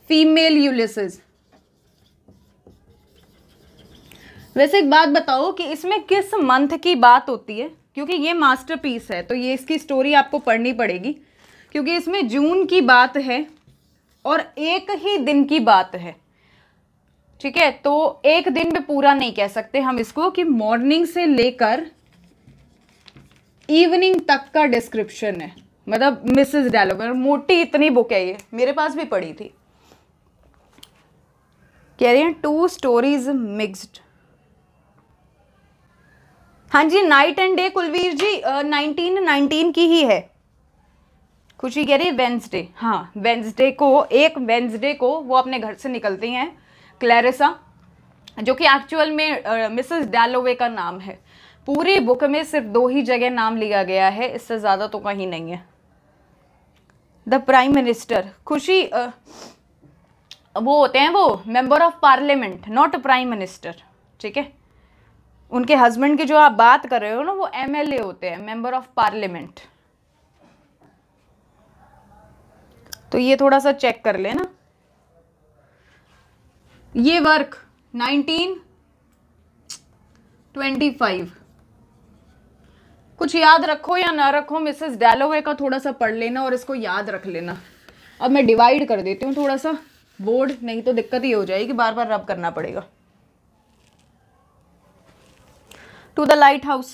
फीमेल यूलिसिस वैसे एक बात बताओ कि इसमें किस मंथ की बात होती है क्योंकि ये मास्टरपीस है तो ये इसकी स्टोरी आपको पढ़नी पड़ेगी क्योंकि इसमें जून की बात है और एक ही दिन की बात है ठीक है तो एक दिन में पूरा नहीं कह सकते हम इसको कि मॉर्निंग से लेकर इवनिंग तक का डिस्क्रिप्शन है मतलब मिसेस डेलोवर मोटी इतनी बुक है ये मेरे पास भी पड़ी थी कह रही हैं टू स्टोरीज मिक्सड हाँ जी night and day Kulveer ji nineteen nineteen की ही है खुशी कह रही है वेंसडे हाँ वेंसडे को एक वेंसडे को वो अपने घर से निकलती हैं क्लेरिसा जो कि एक्चुअल में मिसेस डैलोवे का नाम है पूरी बुक में सिर्फ दो ही जगह नाम लिया गया है इससे ज़्यादा तो कहीं नहीं है द प्राइम मिनिस्टर खुशी आ, वो होते हैं वो member of parliament not prime minister ठीक है उनके हस्बैंड की जो आप बात कर रहे हो ना वो एमएलए होते हैं मेंबर ऑफ पार्लियामेंट तो ये थोड़ा सा चेक कर लेना ये वर्क नाइनटीन ट्वेंटी फाइव कुछ याद रखो या ना रखो मिसेस डेलोवे का थोड़ा सा पढ़ लेना और इसको याद रख लेना अब मैं डिवाइड कर देती हूँ थोड़ा सा बोर्ड नहीं तो दिक्कत ही हो जाएगी बार बार रब करना पड़ेगा to the lighthouse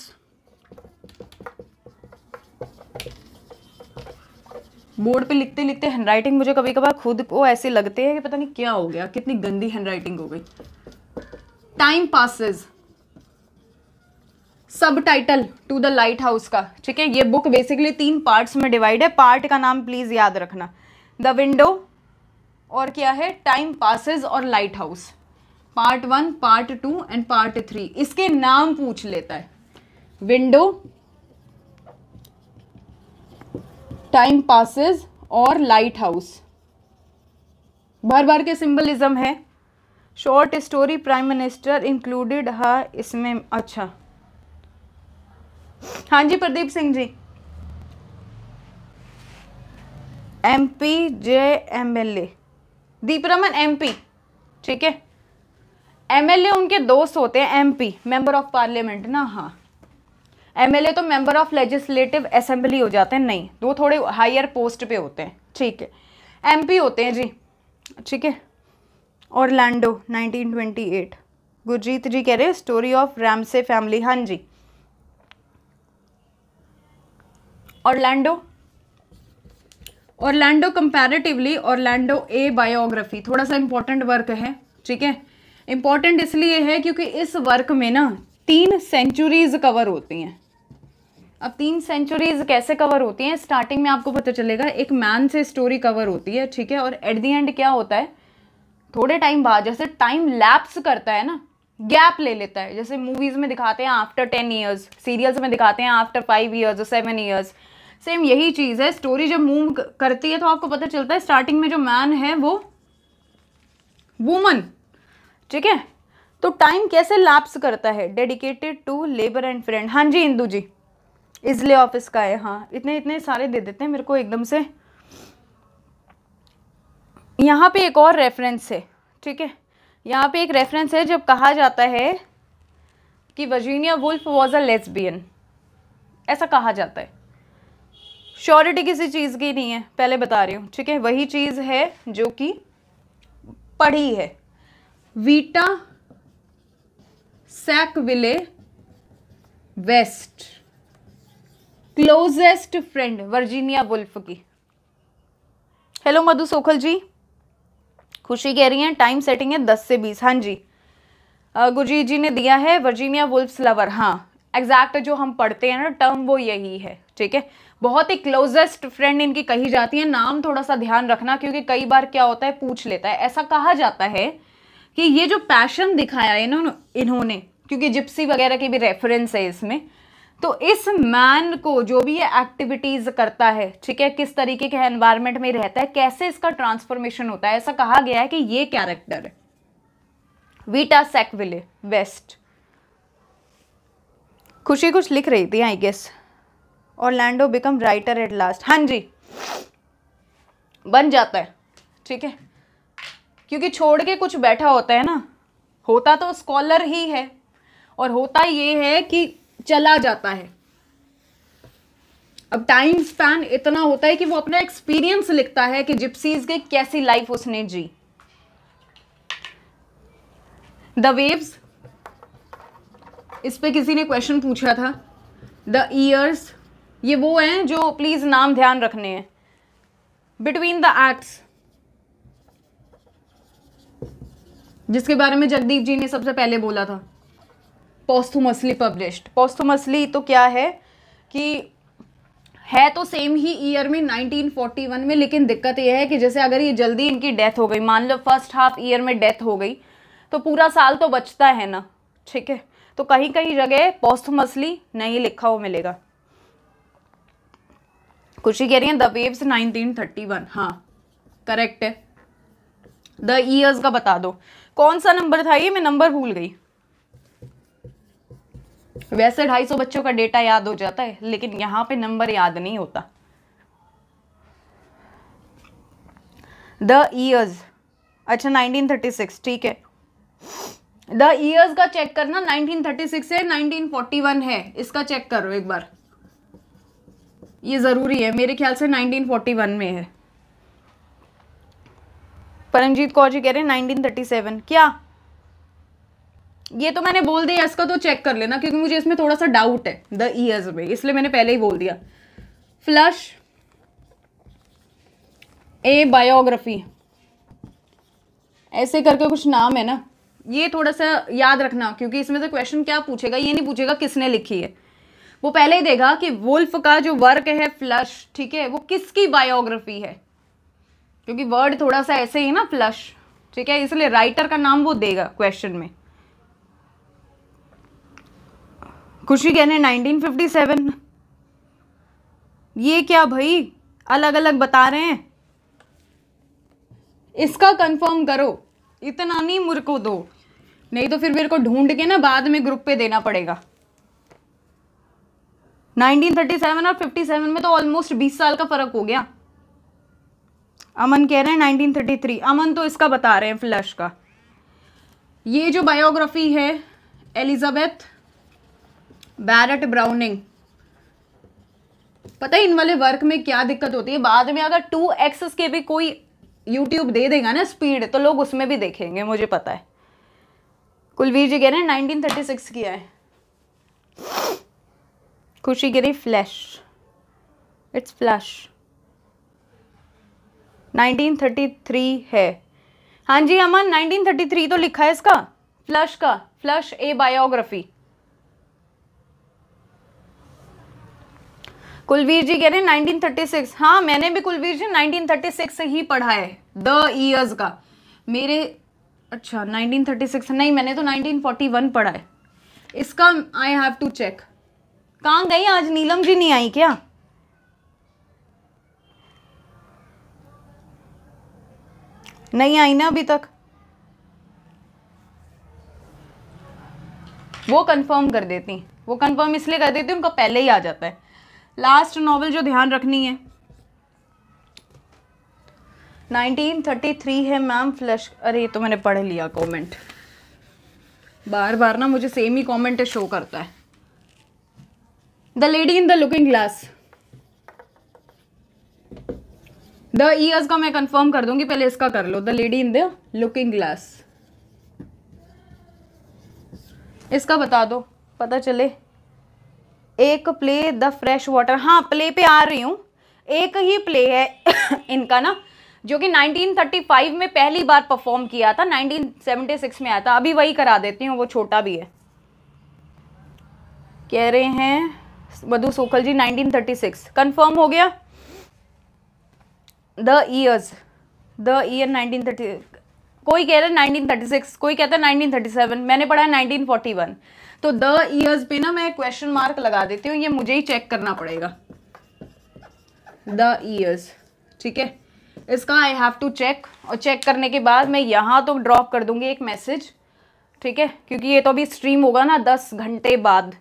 board पे लिखते लिखते हैंडराइटिंग मुझे कभी कभार खुद को ऐसे लगते हैं कि पता नहीं क्या हो गया कितनी गंदी हैंडराइटिंग हो गई टाइम पासिस सब title to the lighthouse का ठीक है ये बुक बेसिकली तीन पार्ट्स में डिवाइड है पार्ट का नाम प्लीज़ याद रखना द विंडो और क्या है टाइम पासिस और lighthouse part one part two and part three इसके नाम पूछ लेता है विंडो टाइम पासिस और लाइट हाउस भर भर के सिंबलिज्म है short story prime minister included है इसमें अच्छा हाँ जी Pradeep Singh ji M P J M L A Deepraman M P ठीक है एम एल ए उनके दोस्त होते हैं M P member of parliament ना हाँ एमएलए तो मेंबर ऑफ लेजिस्लेटिव असेंबली हो जाते हैं नहीं वो थोड़े हायर पोस्ट पे होते हैं ठीक है एमपी होते हैं जी ठीक है और लैंडो एट गुरजीत जी कह रहे हैं स्टोरी ऑफ से फैमिली हाँ जी Orlando comparatively comparatively Orlando a biography थोड़ा सा इंपॉर्टेंट वर्क है ठीक है इंपॉर्टेंट इसलिए है क्योंकि इस वर्क में ना तीन सेंचुरीज कवर होती हैं अब तीन सेंचुरीज कैसे कवर होती हैं स्टार्टिंग में आपको पता चलेगा एक मैन से स्टोरी कवर होती है ठीक है और एट दी एंड क्या होता है थोड़े टाइम बाद जैसे टाइम लैप्स करता है ना गैप ले लेता है जैसे मूवीज़ में दिखाते हैं आफ्टर टेन ईयर्स सीरियल्स में दिखाते हैं after five years seven years same यही चीज़ है स्टोरी जब मूव करती है तो आपको पता चलता है स्टार्टिंग में जो मैन है वो वुमन ठीक है तो टाइम कैसे लैप्स करता है dedicated to labour and friend हाँ जी इंदू जी इजले ऑफिस का है हाँ इतने इतने सारे दे देते हैं मेरे को एकदम से यहाँ पे एक और रेफरेंस है ठीक है यहाँ पे एक रेफरेंस है जब कहा जाता है कि Virginia Woolf was a lesbian ऐसा कहा जाता है श्योरिटी किसी चीज़ की नहीं है पहले बता रही हूँ ठीक है वही चीज़ है जो कि पढ़ी है Vita Sackville West closest friend Virginia Woolf की हेलो मधु सोखल जी खुशी कह रही हैं टाइम सेटिंग है दस से बीस हाँ जी गुरजीत जी ने दिया है वर्जीनिया वुल्फ्स लवर हाँ एग्जैक्ट जो हम पढ़ते हैं ना टर्म वो यही है ठीक है बहुत ही क्लोजेस्ट फ्रेंड इनकी कही जाती है नाम थोड़ा सा ध्यान रखना क्योंकि कई बार क्या होता है पूछ लेता है ऐसा कहा जाता है कि ये जो पैशन दिखाया है ना इन्होंने क्योंकि जिप्सी वगैरह की भी रेफरेंस है इसमें तो इस मैन को जो भी ये एक्टिविटीज करता है ठीक है किस तरीके के एनवायरमेंट में रहता है कैसे इसका ट्रांसफॉर्मेशन होता है ऐसा कहा गया है कि ये कैरेक्टर वीटा सेक्विले वेस्ट खुशी कुछ लिख रही थी I guess Orlando become writer at last हाँ जी बन जाता है ठीक है क्योंकि छोड़ के कुछ बैठा होता है ना होता तो स्कॉलर ही है और होता ये है कि चला जाता है अब टाइम स्पैन इतना होता है कि वो अपना एक्सपीरियंस लिखता है कि जिप्सीज के कैसी लाइफ उसने जी द वेव्स इस पे किसी ने क्वेश्चन पूछा था द ईयर्स ये वो हैं जो प्लीज़ नाम ध्यान रखने हैं बिटवीन द एक्ट्स जिसके बारे में जगदीप जी ने सबसे पहले बोला था पॉस्थुमसली पब्लिश्ड पॉस्थुमसली तो क्या है कि है तो सेम ही ईयर में 1941 में लेकिन दिक्कत यह है कि जैसे अगर ये जल्दी इनकी डेथ हो गई मान लो फर्स्ट हाफ ईयर में डेथ हो गई तो पूरा साल तो बचता है ना ठीक है तो कहीं कहीं जगह पॉस्थुमसली नहीं लिखा हुआ मिलेगा ही कह रही हाँ, है द वेव्स 1931 हाँ करेक्ट है द ईयर्स का बता दो कौन सा नंबर था ये मैं नंबर भूल गई वैसे 250 बच्चों का डेटा याद हो जाता है लेकिन यहाँ पे नंबर याद नहीं होता द ईयर्स अच्छा 1936 ठीक है द ईयर्स का चेक करना 1936 है 1941 है इसका चेक करो एक बार ये ज़रूरी है मेरे ख्याल से 1941 में है परमजीत कौर जी कह रहे हैं 1937 क्या ये तो मैंने बोल दिया इसका तो चेक कर लेना क्योंकि मुझे इसमें थोड़ा सा डाउट है द ईयर्स में इसलिए मैंने पहले ही बोल दिया फ्लश ए बायोग्राफी ऐसे करके कुछ नाम है ना ये थोड़ा सा याद रखना क्योंकि इसमें से क्वेश्चन क्या पूछेगा ये नहीं पूछेगा किसने लिखी है वो पहले ही देगा कि वुल्फ का जो वर्क है फ्लश ठीक है वो किसकी बायोग्राफी है क्योंकि वर्ड थोड़ा सा ऐसे ही ना फ्लश ठीक है इसलिए राइटर का नाम वो देगा क्वेश्चन में खुशी कहने 1957 ये क्या भाई अलग अलग बता रहे हैं इसका कंफर्म करो इतना नहीं मुर्को दो नहीं तो फिर मेरे को ढूंढ के ना बाद में ग्रुप पे देना पड़ेगा 1937 और 57 में तो ऑलमोस्ट 20 साल का फर्क हो गया अमन कह रहे हैं 1933 अमन तो इसका बता रहे हैं फ्लश का ये जो बायोग्राफी है एलिजाबेथ बैरट ब्राउनिंग पता है इन वाले वर्क में क्या दिक्कत होती है बाद में अगर टू एक्सेस के भी कोई यूट्यूब दे देगा ना स्पीड तो लोग उसमें भी देखेंगे मुझे पता है कुलवीर जी कह रहे हैं 1936 किया है खुशी गिरी फ्लैश इट्स फ्लैश 1933 है हाँ जी अमन 1933 तो लिखा है इसका फ्लश का Flush a biography Kulveer ji कह रहे हैं 1936 हाँ मैंने भी कुलवीर जी 1936 से ही पढ़ा है द ईयर्स का मेरे अच्छा 1936 नहीं मैंने तो 1941 पढ़ा है इसका आई हैव टू चेक कहाँ गई आज नीलम जी नहीं आई क्या नहीं आई ना अभी तक वो कंफर्म कर देती वो कंफर्म इसलिए कर देती उनका पहले ही आ जाता है लास्ट नॉवल जो ध्यान रखनी है 1933 है मैम फ्लश अरे ये तो मैंने पढ़ लिया कमेंट बार बार ना मुझे सेम ही कमेंट शो करता है the lady in the looking glass the years का मैं कंफर्म कर दूंगी पहले इसका कर लो the lady in the looking glass इसका बता दो पता चले एक प्ले द फ्रेश वाटर हाँ प्ले पे आ रही हूँ एक ही प्ले है इनका ना जो कि 1935 में पहली बार परफॉर्म किया था 1976 में आया था अभी वही करा देती हूँ वो छोटा भी है कह रहे हैं मधु सोखल जी 1936 कंफर्म हो गया द ईयर्स द ईयर कोई कह रहा है 1936 कोई कहता है 1937 मैंने पढ़ा है 1941 तो द ईयर्स पे ना मैं क्वेश्चन मार्क लगा देती हूँ ये मुझे ही चेक करना पड़ेगा द ईयर्स ठीक है इसका आई हैव टू चेक और चेक करने के बाद मैं यहाँ तो ड्रॉप कर दूँगी एक मैसेज ठीक है क्योंकि ये तो अभी स्ट्रीम होगा ना दस घंटे बाद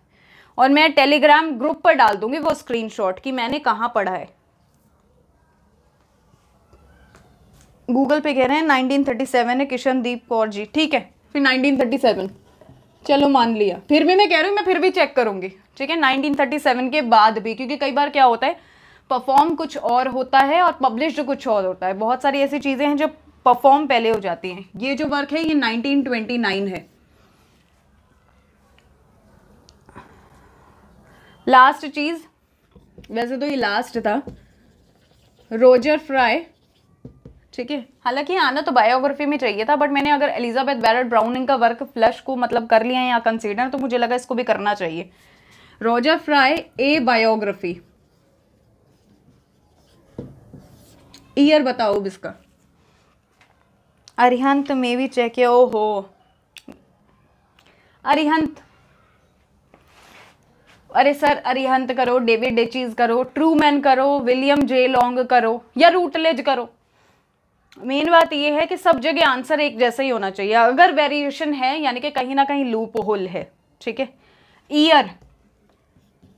और मैं टेलीग्राम ग्रुप पर डाल दूँगी वो स्क्रीनशॉट कि मैंने कहाँ पढ़ा है गूगल पे कह रहे हैं 1937 है किशनदीप कौर जी ठीक है फिर 1937 चलो मान लिया फिर भी मैं कह रही हूँ मैं फिर भी चेक करूँगी ठीक है 1937 के बाद भी क्योंकि कई बार क्या होता है परफॉर्म कुछ और होता है और पब्लिश कुछ और होता है बहुत सारी ऐसी चीज़ें हैं जो परफॉर्म पहले हो जाती हैं ये जो वर्क है ये नाइन है लास्ट चीज़ वैसे तो ये लास्ट था रोजर फ्राई ठीक है हालांकि आना तो बायोग्राफी में चाहिए था बट मैंने अगर एलिजाबेथ बैरट ब्राउनिंग का वर्क फ्लश को मतलब कर लिया है या कंसिडर तो मुझे लगा इसको भी करना चाहिए Roger Fry a biography year बताओ इसका अरिहंत में भी चेक ओ हो अरिहंत अरे सर अरिहंत करो डेविड डेचीज करो ट्रूमैन करो विलियम जे लॉन्ग करो या रूटलेज करो मेन बात यह है कि सब जगह आंसर एक जैसा ही होना चाहिए अगर वेरिएशन है यानी कि कहीं ना कहीं लूप होल है ठीक है ईयर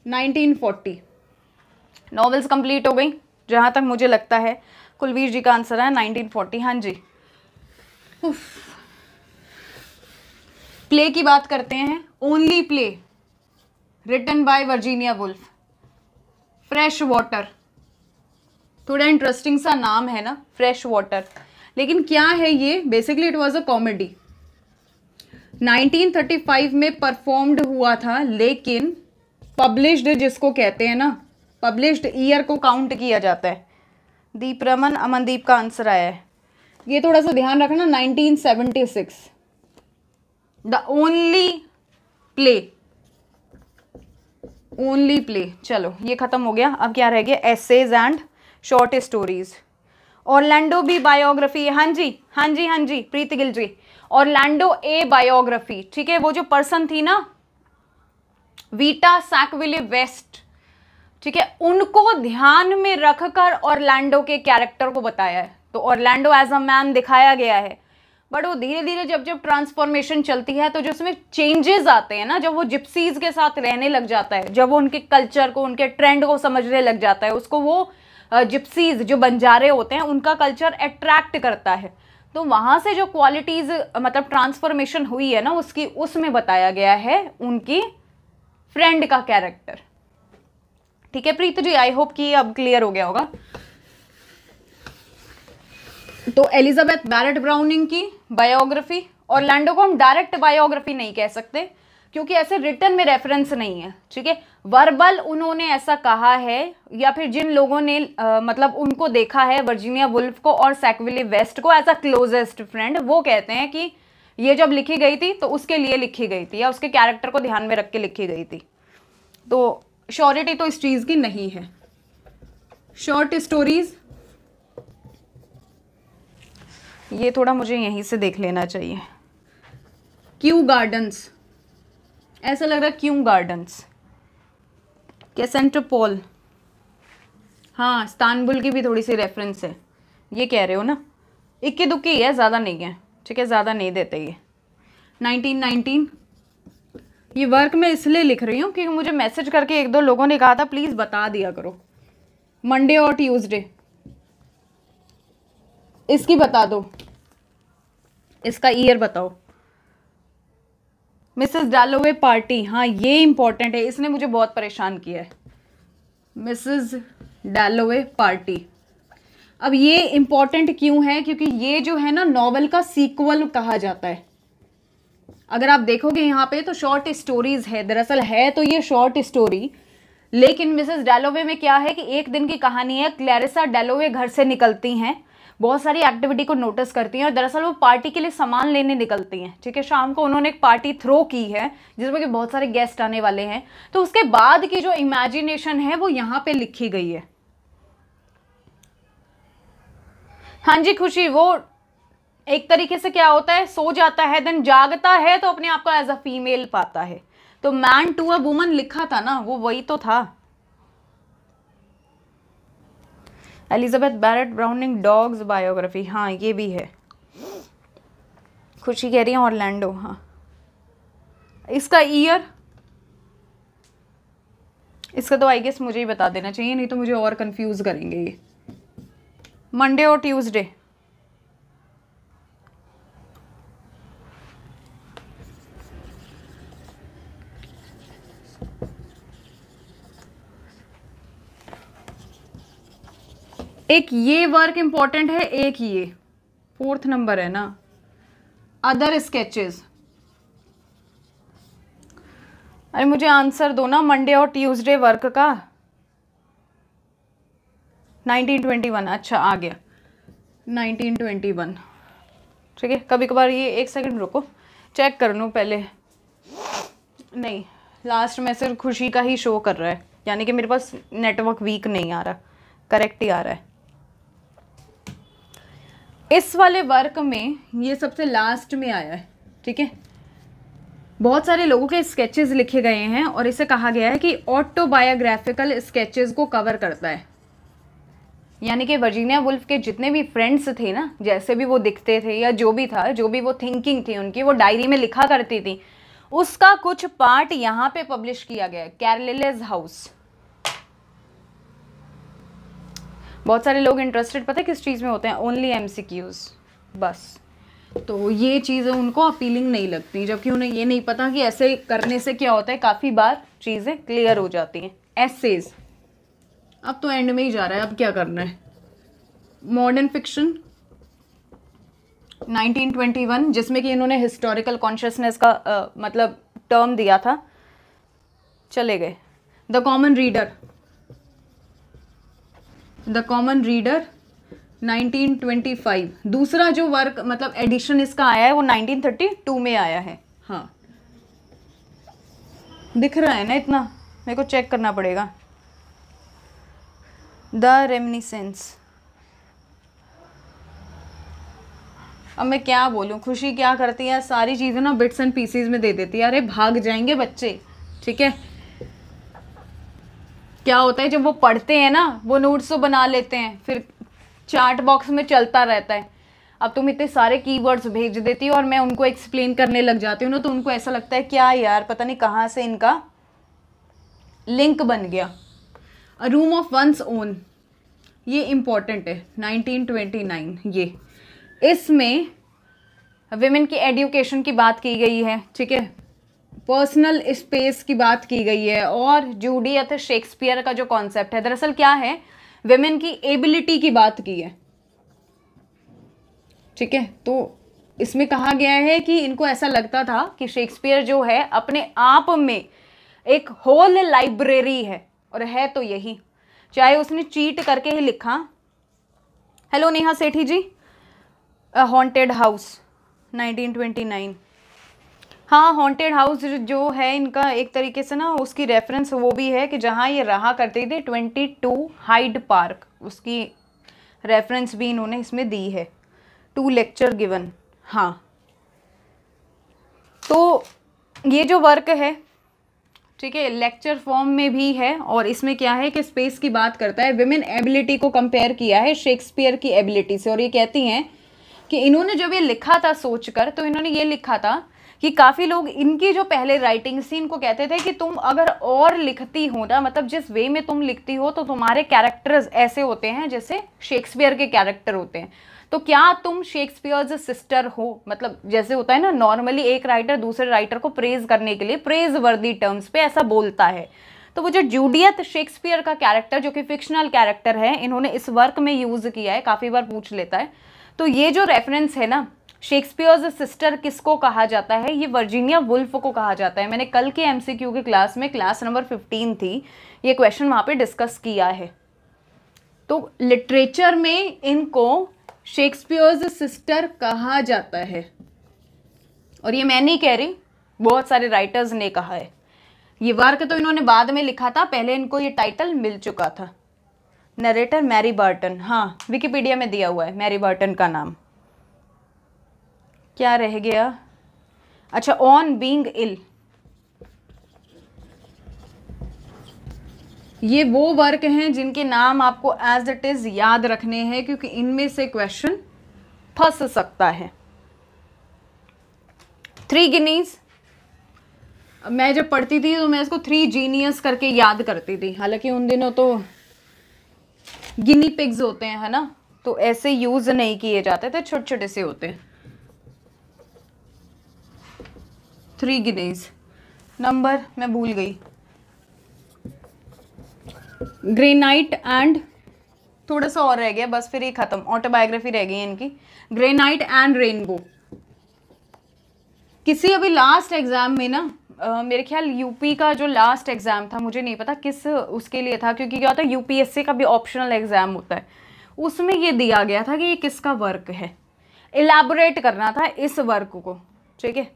1940 नॉवेल्स कंप्लीट हो गई जहाँ तक मुझे लगता है कुलवीर जी का आंसर है 1940 हाँ जी प्ले की बात करते हैं only play written by Virginia Woolf freshwater थोड़ा इंटरेस्टिंग सा नाम है ना फ्रेश वाटर लेकिन क्या है ये basically it was a comedy 1935 में परफॉर्म्ड हुआ था लेकिन पब्लिश्ड जिसको कहते हैं ना पब्लिश्ड ईयर को काउंट किया जाता है दीप रमन अमनदीप का आंसर आया है ये थोड़ा सा ध्यान रखना 1976 the only play only play चलो ये खत्म हो गया अब क्या रह गया एसेज एंड शॉर्ट स्टोरीज और लैंडो बी बायोग्राफी हाँ जी हाँ जी हाँ जी प्रीत गिल जी और लैंडो ए बायोग्राफी ठीक है वो जो पर्सन थी ना वीटा सैकविले वेस्ट ठीक है उनको ध्यान में रखकर ऑरलैंडो के कैरेक्टर को बताया है तो ऑर्लैंडो एज अ मैन दिखाया गया है बट वो धीरे धीरे जब जब ट्रांसफॉर्मेशन चलती है तो जो उसमें चेंजेस आते हैं ना जब वो जिप्सीज के साथ रहने लग जाता है जब वो उनके कल्चर को उनके ट्रेंड को समझने लग जाता है उसको वो जिप्सीज जो बंजारे होते हैं उनका कल्चर अट्रैक्ट करता है तो वहाँ से जो क्वालिटीज़ मतलब ट्रांसफॉर्मेशन हुई है ना उसकी उसमें बताया गया है उनकी फ्रेंड का कैरेक्टर ठीक है प्रीत जी आई होप कि अब क्लियर हो गया होगा तो एलिजाबेथ बैरट ब्राउनिंग की बायोग्राफी और लैंडो को हम डायरेक्ट बायोग्राफी नहीं कह सकते क्योंकि ऐसे रिटर्न में रेफरेंस नहीं है ठीक है वर्बल उन्होंने ऐसा कहा है या फिर जिन लोगों ने आ, मतलब उनको देखा है वर्जीनिया वुल्फ को और सैकविली वेस्ट को एज अ क्लोजेस्ट फ्रेंड वो कहते हैं कि ये जब लिखी गई थी तो उसके लिए लिखी गई थी या उसके कैरेक्टर को ध्यान में रख के लिखी गई थी तो श्योरिटी तो इस चीज़ की नहीं है शॉर्ट स्टोरीज ये थोड़ा मुझे यहीं से देख लेना चाहिए क्यू गार्डन्स ऐसा लग रहा है क्यू गार्डन्स क्या सेंट्रोपोल हाँ इस्तानबुल की भी थोड़ी सी रेफरेंस है ये कह रहे हो ना इक्की दुक्की है ज़्यादा नहीं है ठीक है ज़्यादा नहीं देते ये नाइनटीन नाइनटीन ये वर्क मैं इसलिए लिख रही हूँ क्योंकि मुझे मैसेज करके एक दो लोगों ने कहा था प्लीज़ बता दिया करो मंडे और ट्यूसडे इसकी बता दो इसका ईयर बताओ मिसेस डालोवे पार्टी हाँ ये इंपॉर्टेंट है इसने मुझे बहुत परेशान किया है मिसेस डालोवे पार्टी अब ये इंपॉर्टेंट क्यों है क्योंकि ये जो है ना नॉवल का सीक्वल कहा जाता है अगर आप देखोगे यहाँ पे तो शॉर्ट स्टोरीज है दरअसल है तो ये शॉर्ट स्टोरी लेकिन मिसेस डेलोवे में क्या है कि एक दिन की कहानी है क्लैरिसा डेलोवे घर से निकलती हैं बहुत सारी एक्टिविटी को नोटिस करती हैं और दरअसल वो पार्टी के लिए सामान लेने निकलती हैं ठीक है शाम को उन्होंने एक पार्टी थ्रो की है जिसमें कि बहुत सारे गेस्ट आने वाले हैं तो उसके बाद की जो इमेजिनेशन है वो यहाँ पर लिखी गई है हाँ जी खुशी वो एक तरीके से क्या होता है सो जाता है देन जागता है तो अपने आप को एज अ फीमेल पाता है तो मैन टू अ वुमन लिखा था ना वो वही तो था Elizabeth Barrett Browning dog's biography हाँ ये भी है खुशी कह रही है ऑरलैंडो हाँ इसका ईयर इसका तो आई गेस मुझे ही बता देना चाहिए नहीं तो मुझे और कंफ्यूज करेंगे ये मंडे और ट्यूसडे एक ये वर्क इम्पॉर्टेंट है एक ये फोर्थ नंबर है ना अदर स्केचेस अरे मुझे आंसर दो ना मंडे और ट्यूसडे वर्क का 1921 अच्छा आ गया 1921 ठीक है कभी कभार ये एक सेकंड रुको चेक कर लूँ पहले नहीं लास्ट में सिर्फ खुशी का ही शो कर रहा है यानी कि मेरे पास नेटवर्क वीक नहीं आ रहा करेक्ट ही आ रहा है इस वाले वर्क में ये सबसे लास्ट में आया है ठीक है बहुत सारे लोगों के स्केचेस लिखे गए हैं और इसे कहा गया है कि ऑटोबायोग्राफिकल स्केचेस को कवर करता है यानी कि वर्जीनिया वुल्फ के जितने भी फ्रेंड्स थे ना जैसे भी वो दिखते थे या जो भी था जो भी वो थिंकिंग थी उनकी वो डायरी में लिखा करती थी उसका कुछ पार्ट यहाँ पे पब्लिश किया गया है कैरलेस हाउस बहुत सारे लोग इंटरेस्टेड पता है किस चीज़ में होते हैं ओनली एम बस तो ये चीज़ें उनको अपीलिंग नहीं लगती जबकि उन्हें ये नहीं पता कि ऐसे करने से क्या होता है काफ़ी बार चीज़ें क्लियर हो जाती हैं एसेज अब तो एंड में ही जा रहा है अब क्या करना है मॉडर्न फिक्शन 1921 जिसमें कि इन्होंने हिस्टोरिकल कॉन्शियसनेस का uh, मतलब टर्म दिया था चले गए the common reader the common reader 1925 दूसरा जो वर्क मतलब एडिशन इसका आया है वो 1932 में आया है हाँ दिख रहा है ना इतना मेरे को चेक करना पड़ेगा द रेमनीसेंस अब मैं क्या बोलूँ खुशी क्या करती है सारी चीज़ें ना बिट्स एंड पीसीज में दे देती है अरे भाग जाएंगे बच्चे ठीक है क्या होता है जब वो पढ़ते हैं ना वो नोट्स तो बना लेते हैं फिर चार्ट बॉक्स में चलता रहता है अब तुम इतने सारे कीवर्ड्स भेज देती हो और मैं उनको एक्सप्लेन करने लग जाती हूँ ना तो उनको ऐसा लगता है क्या यार पता नहीं कहाँ से इनका लिंक बन गया a room of one's own ये इम्पॉर्टेंट है 1929 ये इसमें वेमेन की एडुकेशन की बात की गई है ठीक है पर्सनल स्पेस की बात की गई है और जूडी अथ शेक्सपियर का जो कॉन्सेप्ट है दरअसल क्या है वेमेन की एबिलिटी की बात की है ठीक है तो इसमें कहा गया है कि इनको ऐसा लगता था कि शेक्सपियर जो है अपने आप में एक होल लाइब्रेरी है और है तो यही चाहे उसने चीट करके ही लिखा hello Neha Sethi ji haunted house 1929 हाँ हॉन्टेड हाउस जो है इनका एक तरीके से ना उसकी रेफरेंस वो भी है कि जहाँ ये रहा करते थे ट्वेंटी टू हाइड पार्क उसकी रेफरेंस भी इन्होंने इसमें दी है टू लेक्चर गिवन हाँ तो ये जो वर्क है ठीक है लेक्चर फॉर्म में भी है और इसमें क्या है कि स्पेस की बात करता है विमेन एबिलिटी को कंपेयर किया है शेक्सपियर की एबिलिटी से और ये कहती हैं कि इन्होंने जब ये लिखा था सोचकर तो इन्होंने ये लिखा था कि काफ़ी लोग इनकी जो पहले राइटिंग थी इनको कहते थे कि तुम अगर और लिखती हो ना मतलब जिस वे में तुम लिखती हो तो तुम्हारे कैरेक्टर्स ऐसे होते हैं जैसे शेक्सपियर के कैरेक्टर होते हैं तो क्या तुम शेक्सपियर सिस्टर हो मतलब जैसे होता है ना नॉर्मली एक राइटर दूसरे राइटर को प्रेज करने के लिए प्रेज वर्दी टर्म्स पे ऐसा बोलता है तो वो जो जूडियत शेक्सपियर का कैरेक्टर जो कि फिक्शनल कैरेक्टर है इन्होंने इस वर्क में यूज़ किया है काफ़ी बार पूछ लेता है तो ये जो रेफरेंस है ना शेक्सपियर्स सिस्टर किसको कहा जाता है ये वर्जीनिया वुल्फ को कहा जाता है मैंने कल के एमसीक्यू के क्लास में क्लास नंबर फिफ्टीन थी ये क्वेश्चन वहाँ पे डिस्कस किया है तो लिटरेचर में इनको शेक्सपियर्स सिस्टर कहा जाता है और ये मैं नहीं कह रही बहुत सारे राइटर्स ने कहा है ये वर्क तो इन्होंने बाद में लिखा था पहले इनको ये टाइटल मिल चुका था नरेटर मैरी बर्टन हाँ विकिपीडिया में दिया हुआ है मैरी बर्टन का नाम क्या रह गया अच्छा ऑन बींग इल ये वो वर्क हैं जिनके नाम आपको एज इट इज़ याद रखने हैं क्योंकि इनमें से क्वेश्चन फंस सकता है थ्री गिनीज मैं जब पढ़ती थी तो मैं इसको थ्री जीनियस करके याद करती थी हालांकि उन दिनों तो गिनी पिग्स होते हैं है ना तो ऐसे यूज़ नहीं किए जाते थे छोटे छोटे से होते हैं थ्री गिनीज नंबर मैं भूल गई ग्रेनाइट एंड थोड़ा सा और रह गया बस फिर ये ख़त्म ऑटोबायोग्राफी रह गई इनकी ग्रेनाइट एंड रेनबो किसी अभी लास्ट एग्ज़ाम में ना Uh, मेरे ख्याल यूपी का जो लास्ट एग्ज़ाम था मुझे नहीं पता किस उसके लिए था क्योंकि क्या होता है यूपीएससी का भी ऑप्शनल एग्ज़ाम होता है उसमें ये दिया गया था कि ये किसका वर्क है इलेबोरेट करना था इस वर्क को ठीक है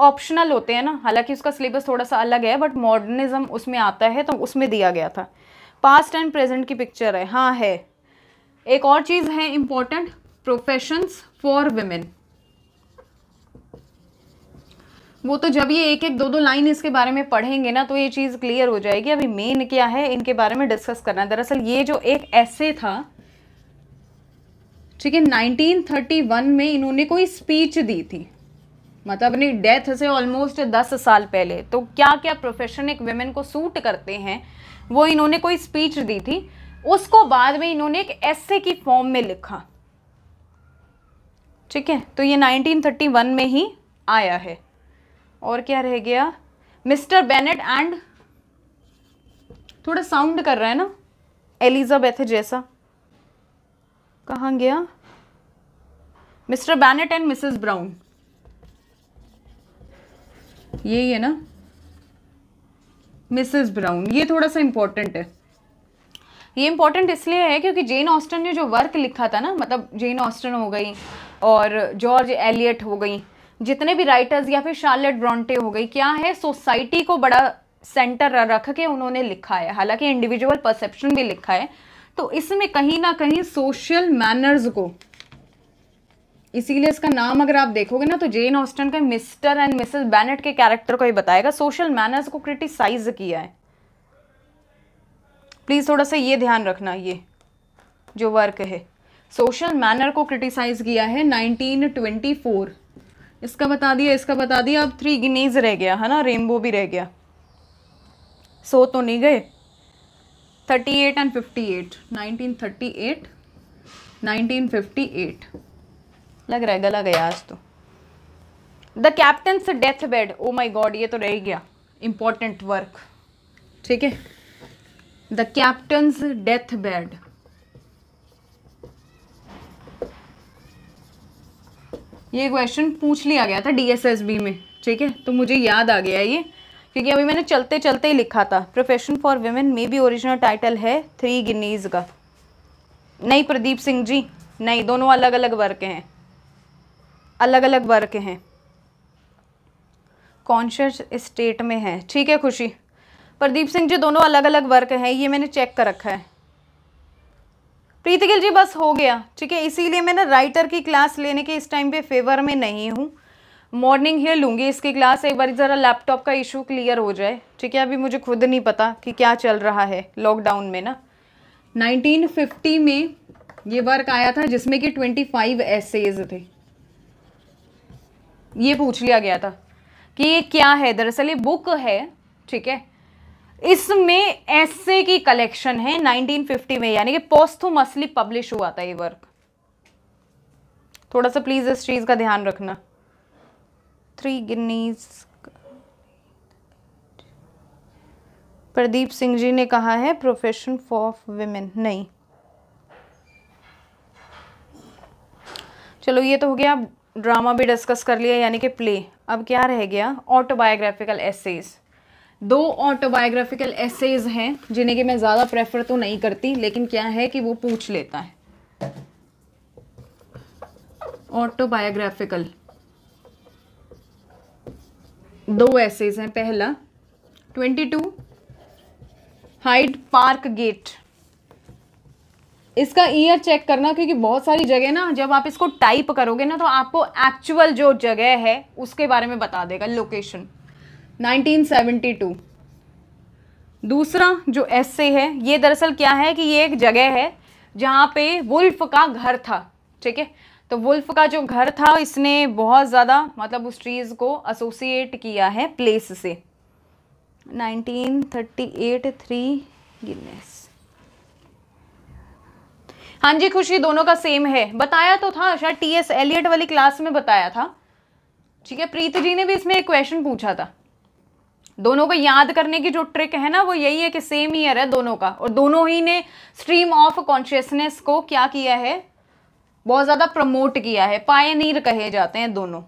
ऑप्शनल होते हैं ना हालांकि उसका सिलेबस थोड़ा सा अलग है बट मॉडर्निज्म उसमें आता है तो उसमें दिया गया था पास्ट एंड प्रेजेंट की पिक्चर है हाँ है एक और चीज़ है इम्पॉर्टेंट प्रोफेशंस फॉर वेमेन वो तो जब ये एक एक दो दो लाइन इसके बारे में पढ़ेंगे ना तो ये चीज़ क्लियर हो जाएगी अभी मेन क्या है इनके बारे में डिस्कस करना दरअसल ये जो एक ऐसे था ठीक है 1931 में इन्होंने कोई स्पीच दी थी मतलब अपनी डेथ से ऑलमोस्ट दस साल पहले तो क्या क्या प्रोफेशन एक वेमेन को सूट करते हैं वो इन्होंने कोई स्पीच दी थी उसको बाद में इन्होंने एक ऐसे की फॉर्म में लिखा ठीक है तो ये 1931 में ही आया है और क्या रह गया मिस्टर बेनेट एंड थोड़ा साउंड कर रहा है ना एलिजाबेथ जैसा कहाँ गया Mr Bennet and Mrs Brown यही है ना मिसेस ब्राउन ये थोड़ा सा इम्पोर्टेंट है ये इम्पोर्टेंट इसलिए है क्योंकि जेन ऑस्टन ने जो वर्क लिखा था ना मतलब जेन ऑस्टन हो गई और जॉर्ज एलियट हो गई जितने भी राइटर्स या फिर शार्लेट ब्रॉन्टे हो गई क्या है सोसाइटी को बड़ा सेंटर रख के उन्होंने लिखा है हालांकि इंडिविजुअल परसेप्शन भी लिखा है तो इसमें कहीं ना कहीं सोशल मैनर्स को इसीलिए इसका नाम अगर आप देखोगे ना तो जेन ऑस्टन का मिस्टर एंड मिसेस बैनेट के कैरेक्टर को ही बताएगा सोशल मैनर्स को क्रिटिसाइज किया है प्लीज़ थोड़ा सा ये ध्यान रखना ये जो वर्क है सोशल मैनर को क्रिटिसाइज किया है 1924 इसका बता दिया इसका बता दिया अब थ्री गिनीज रह गया है ना रेनबो भी रह गया सो तो नहीं गए 38 एंड 58 1938 एट लग रहा है गला गया आज तो the captain death bed oh my god ये तो रह गया इम्पोर्टेंट वर्क ठीक है द कैप्टन डेथ बेड ये क्वेश्चन पूछ लिया गया था डीएसएसबी में ठीक है तो मुझे याद आ गया ये क्योंकि अभी मैंने चलते चलते ही लिखा था profession for women may be original title है थ्री गिनीज का नहीं प्रदीप सिंह जी नहीं दोनों अलग अलग वर्क हैं अलग अलग वर्ग के हैं कॉन्शियस स्टेट में है ठीक है खुशी प्रदीप सिंह जी दोनों अलग अलग वर्ग हैं ये मैंने चेक कर रखा है प्रीतिकिल गिल जी बस हो गया ठीक है इसीलिए मैं ना राइटर की क्लास लेने के इस टाइम पे फेवर में नहीं हूँ मॉर्निंग ही लूँगी इसकी क्लास एक बार ज़रा लैपटॉप का इशू क्लियर हो जाए ठीक है अभी मुझे खुद नहीं पता कि क्या चल रहा है लॉकडाउन में ना 1950 में ये वर्क आया था जिसमें कि 25 फाइव थे ये पूछ लिया गया था कि ये क्या है दरअसल ये बुक है ठीक है इसमें ऐसे की कलेक्शन है 1950 में यानी कि मसली पब्लिश हुआ था ये वर्क थोड़ा सा प्लीज़ इस चीज़ का ध्यान रखना थ्री गिन्नीज प्रदीप सिंह जी ने कहा है प्रोफेशन फॉर विमेन नहीं चलो ये तो हो गया ड्रामा भी डिस्कस कर लिया यानी कि प्ले अब क्या रह गया ऑटोबायोग्राफिकल एसेज दो ऑटोबायोग्राफिकल एसेज हैं जिन्हें कि मैं ज़्यादा प्रेफर तो नहीं करती लेकिन क्या है कि वो पूछ लेता है ऑटोबायोग्राफिकल दो एसेज हैं पहला 22 हाइड पार्क गेट इसका ईयर चेक करना क्योंकि बहुत सारी जगह ना जब आप इसको टाइप करोगे ना तो आपको एक्चुअल जो जगह है उसके बारे में बता देगा लोकेशन 1972 दूसरा जो एसे है ये दरअसल क्या है कि ये एक जगह है जहाँ पे वुल्फ का घर था ठीक है तो वुल्फ का जो घर था इसने बहुत ज़्यादा मतलब उस चीज़ को एसोसिएट किया है प्लेस से एट थ्री गिनेस हाँ जी खुशी दोनों का सेम है बताया तो था शायद टी एस एलियट वाली क्लास में बताया था ठीक है प्रीति जी ने भी इसमें एक क्वेश्चन पूछा था दोनों को याद करने की जो ट्रिक है ना वो यही है कि सेम ईयर है दोनों का और दोनों ही ने स्ट्रीम ऑफ कॉन्शियसनेस को क्या किया है बहुत ज़्यादा प्रमोट किया है पायनीर कहे जाते हैं दोनों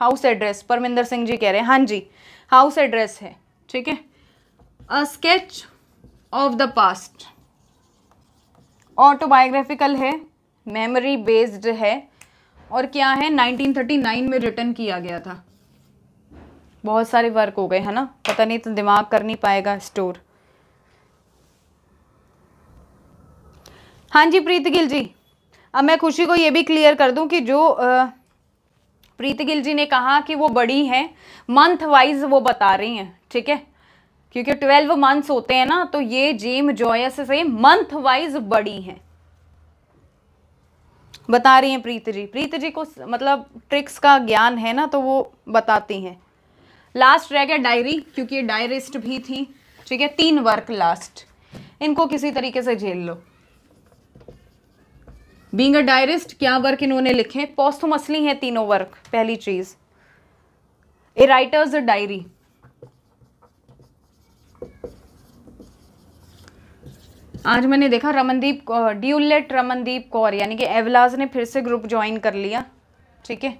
हाउस एड्रेस परमिंदर सिंह जी कह रहे हैं हाँ जी हाउस एड्रेस है ठीक है a sketch of the past autobiographical है मेमोरी बेस्ड है और क्या है 1939 में रिटर्न किया गया था बहुत सारे वर्क हो गए है ना पता नहीं तो दिमाग कर नहीं पाएगा स्टोर हाँ जी प्रीत गिल जी अब मैं खुशी को ये भी क्लियर कर दूं कि जो आ, गिल जी ने कहा कि वो बड़ी हैं मंथ वाइज वो बता रही हैं ठीक है क्योंकि ट्वेल्व मंथ्स होते हैं ना तो ये जेम जॉयस से मंथ वाइज बड़ी हैं बता रही हैं प्रीत जी प्रीत जी को मतलब ट्रिक्स का ज्ञान है ना तो वो बताती हैं लास्ट रह गया डायरी क्योंकि ये डायरिस्ट भी थी ठीक है तीन वर्क लास्ट इनको किसी तरीके से झेल लो बींग अ डायरिस्ट क्या वर्क इन्होंने लिखे पोस्थुमसली है तीनों वर्क पहली चीज़ ए राइटर्स डायरी आज मैंने देखा रमनदीप ड्यूलेट रमनदीप कौर यानी कि एवलाज ने फिर से ग्रुप ज्वाइन कर लिया ठीक है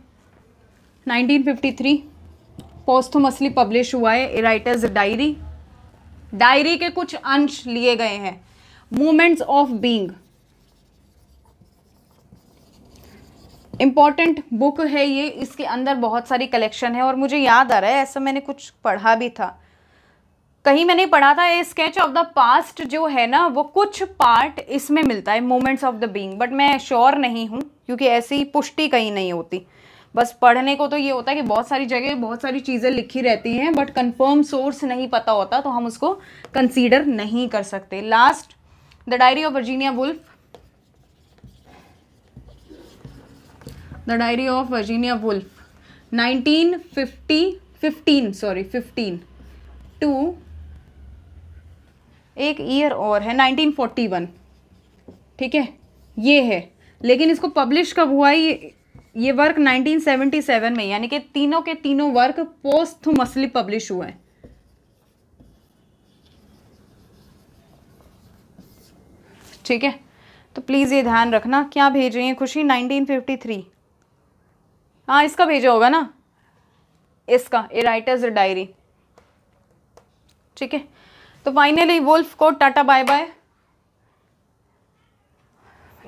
1953 मसली पब्लिश हुआ है राइटर्स डायरी डायरी के कुछ अंश लिए गए हैं moments of being important book है ये इसके अंदर बहुत सारी कलेक्शन है और मुझे याद आ रहा है ऐसा मैंने कुछ पढ़ा भी था कहीं मैंने पढ़ा था ये स्केच ऑफ द पास्ट जो है ना वो कुछ पार्ट इसमें मिलता है moments of the being but मैं श्योर नहीं हूँ क्योंकि ऐसी पुष्टि कहीं नहीं होती बस पढ़ने को तो ये होता है कि बहुत सारी जगह बहुत सारी चीज़ें लिखी रहती हैं बट कंफर्म सोर्स नहीं पता होता तो हम उसको कंसीडर नहीं कर सकते last the diary of Virginia Woolf the diary of Virginia Woolf 1950 15 sorry fifteen to एक ईयर और है 1941 ठीक है ये है लेकिन इसको पब्लिश कब हुआ ये ये वर्क 1977 में यानी कि तीनों के तीनों वर्क पोस्ट मसली पब्लिश हुए हैं ठीक है तो प्लीज़ ये ध्यान रखना क्या भेज रही है खुशी 1953 हाँ इसका भेजा होगा ना इसका ए राइटर्स डायरी ठीक है तो फाइनली वुल्फ को टाटा बाय बाय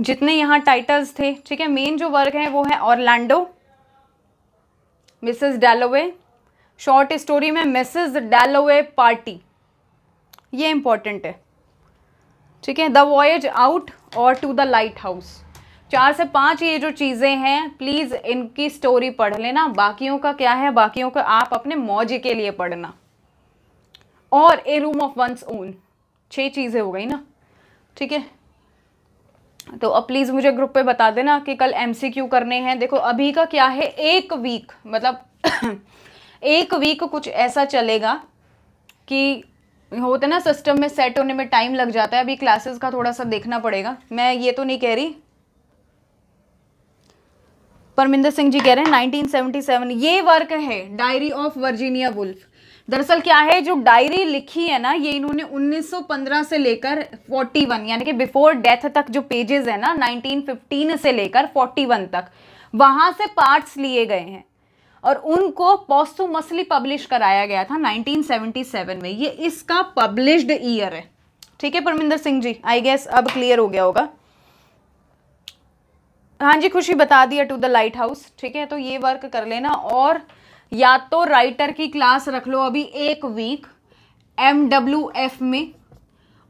जितने यहाँ टाइटल्स थे ठीक है मेन जो वर्क है वो है Orlando Mrs Dalloway short story में मिसेस डेलोवे पार्टी ये इम्पॉर्टेंट है ठीक है द वॉयज आउट और टू द लाइट हाउस चार से पांच ये जो चीज़ें हैं प्लीज़ इनकी स्टोरी पढ़ लेना बाकियों का क्या है बाकियों का आप अपने मौज के लिए पढ़ना और a room of one's own छह चीज़ें हो गई ना ठीक है तो अब प्लीज़ मुझे ग्रुप पे बता देना कि कल एमसीक्यू करने हैं देखो अभी का क्या है एक वीक मतलब एक वीक कुछ ऐसा चलेगा कि होता है ना सिस्टम में सेट होने में टाइम लग जाता है अभी क्लासेस का थोड़ा सा देखना पड़ेगा मैं ये तो नहीं कह रही परमिंदर सिंह जी कह रहे हैं 1977 ये वर्क है डायरी ऑफ वर्जीनिया वुल्फ दरअसल क्या है जो डायरी लिखी है ना ये इन्होंने 1915 से लेकर 41 यानी कि बिफोर डेथ तक जो पेजेस है ना 1915 से लेकर 41 तक वहां से पार्ट्स लिए गए हैं और उनको पॉस्टुमसली पब्लिश कराया गया था 1977 में ये इसका पब्लिश्ड ईयर है ठीक है परमिंदर सिंह जी आई गेस अब क्लियर हो गया होगा हाँ जी खुशी बता दिया टू द लाइट हाउस ठीक है तो ये वर्क कर लेना और या तो राइटर की क्लास रख लो अभी एक वीक एम डब्ल्यू एफ में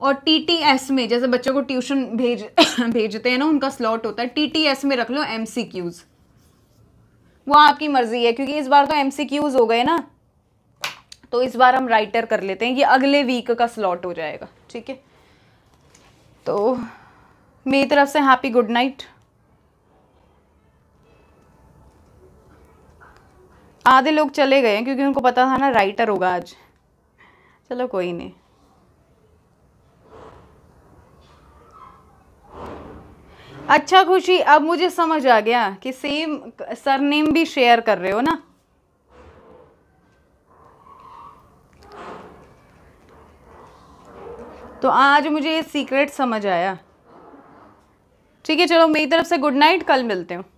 और टी टी एस में जैसे बच्चों को ट्यूशन भेज भेजते हैं ना उनका स्लॉट होता है टी टी एस में रख लो एम सी क्यूज़ वो आपकी मर्जी है क्योंकि इस बार तो एम सी क्यूज़ हो गए ना तो इस बार हम राइटर कर लेते हैं ये अगले वीक का स्लॉट हो जाएगा ठीक है तो मेरी तरफ से हैप्पी गुड नाइट आधे लोग चले गए क्योंकि उनको पता था ना राइटर होगा आज चलो कोई नहीं अच्छा खुशी अब मुझे समझ आ गया कि सेम सरनेम भी शेयर कर रहे हो ना तो आज मुझे ये सीक्रेट समझ आया ठीक है चलो मेरी तरफ से गुड नाइट कल मिलते हैं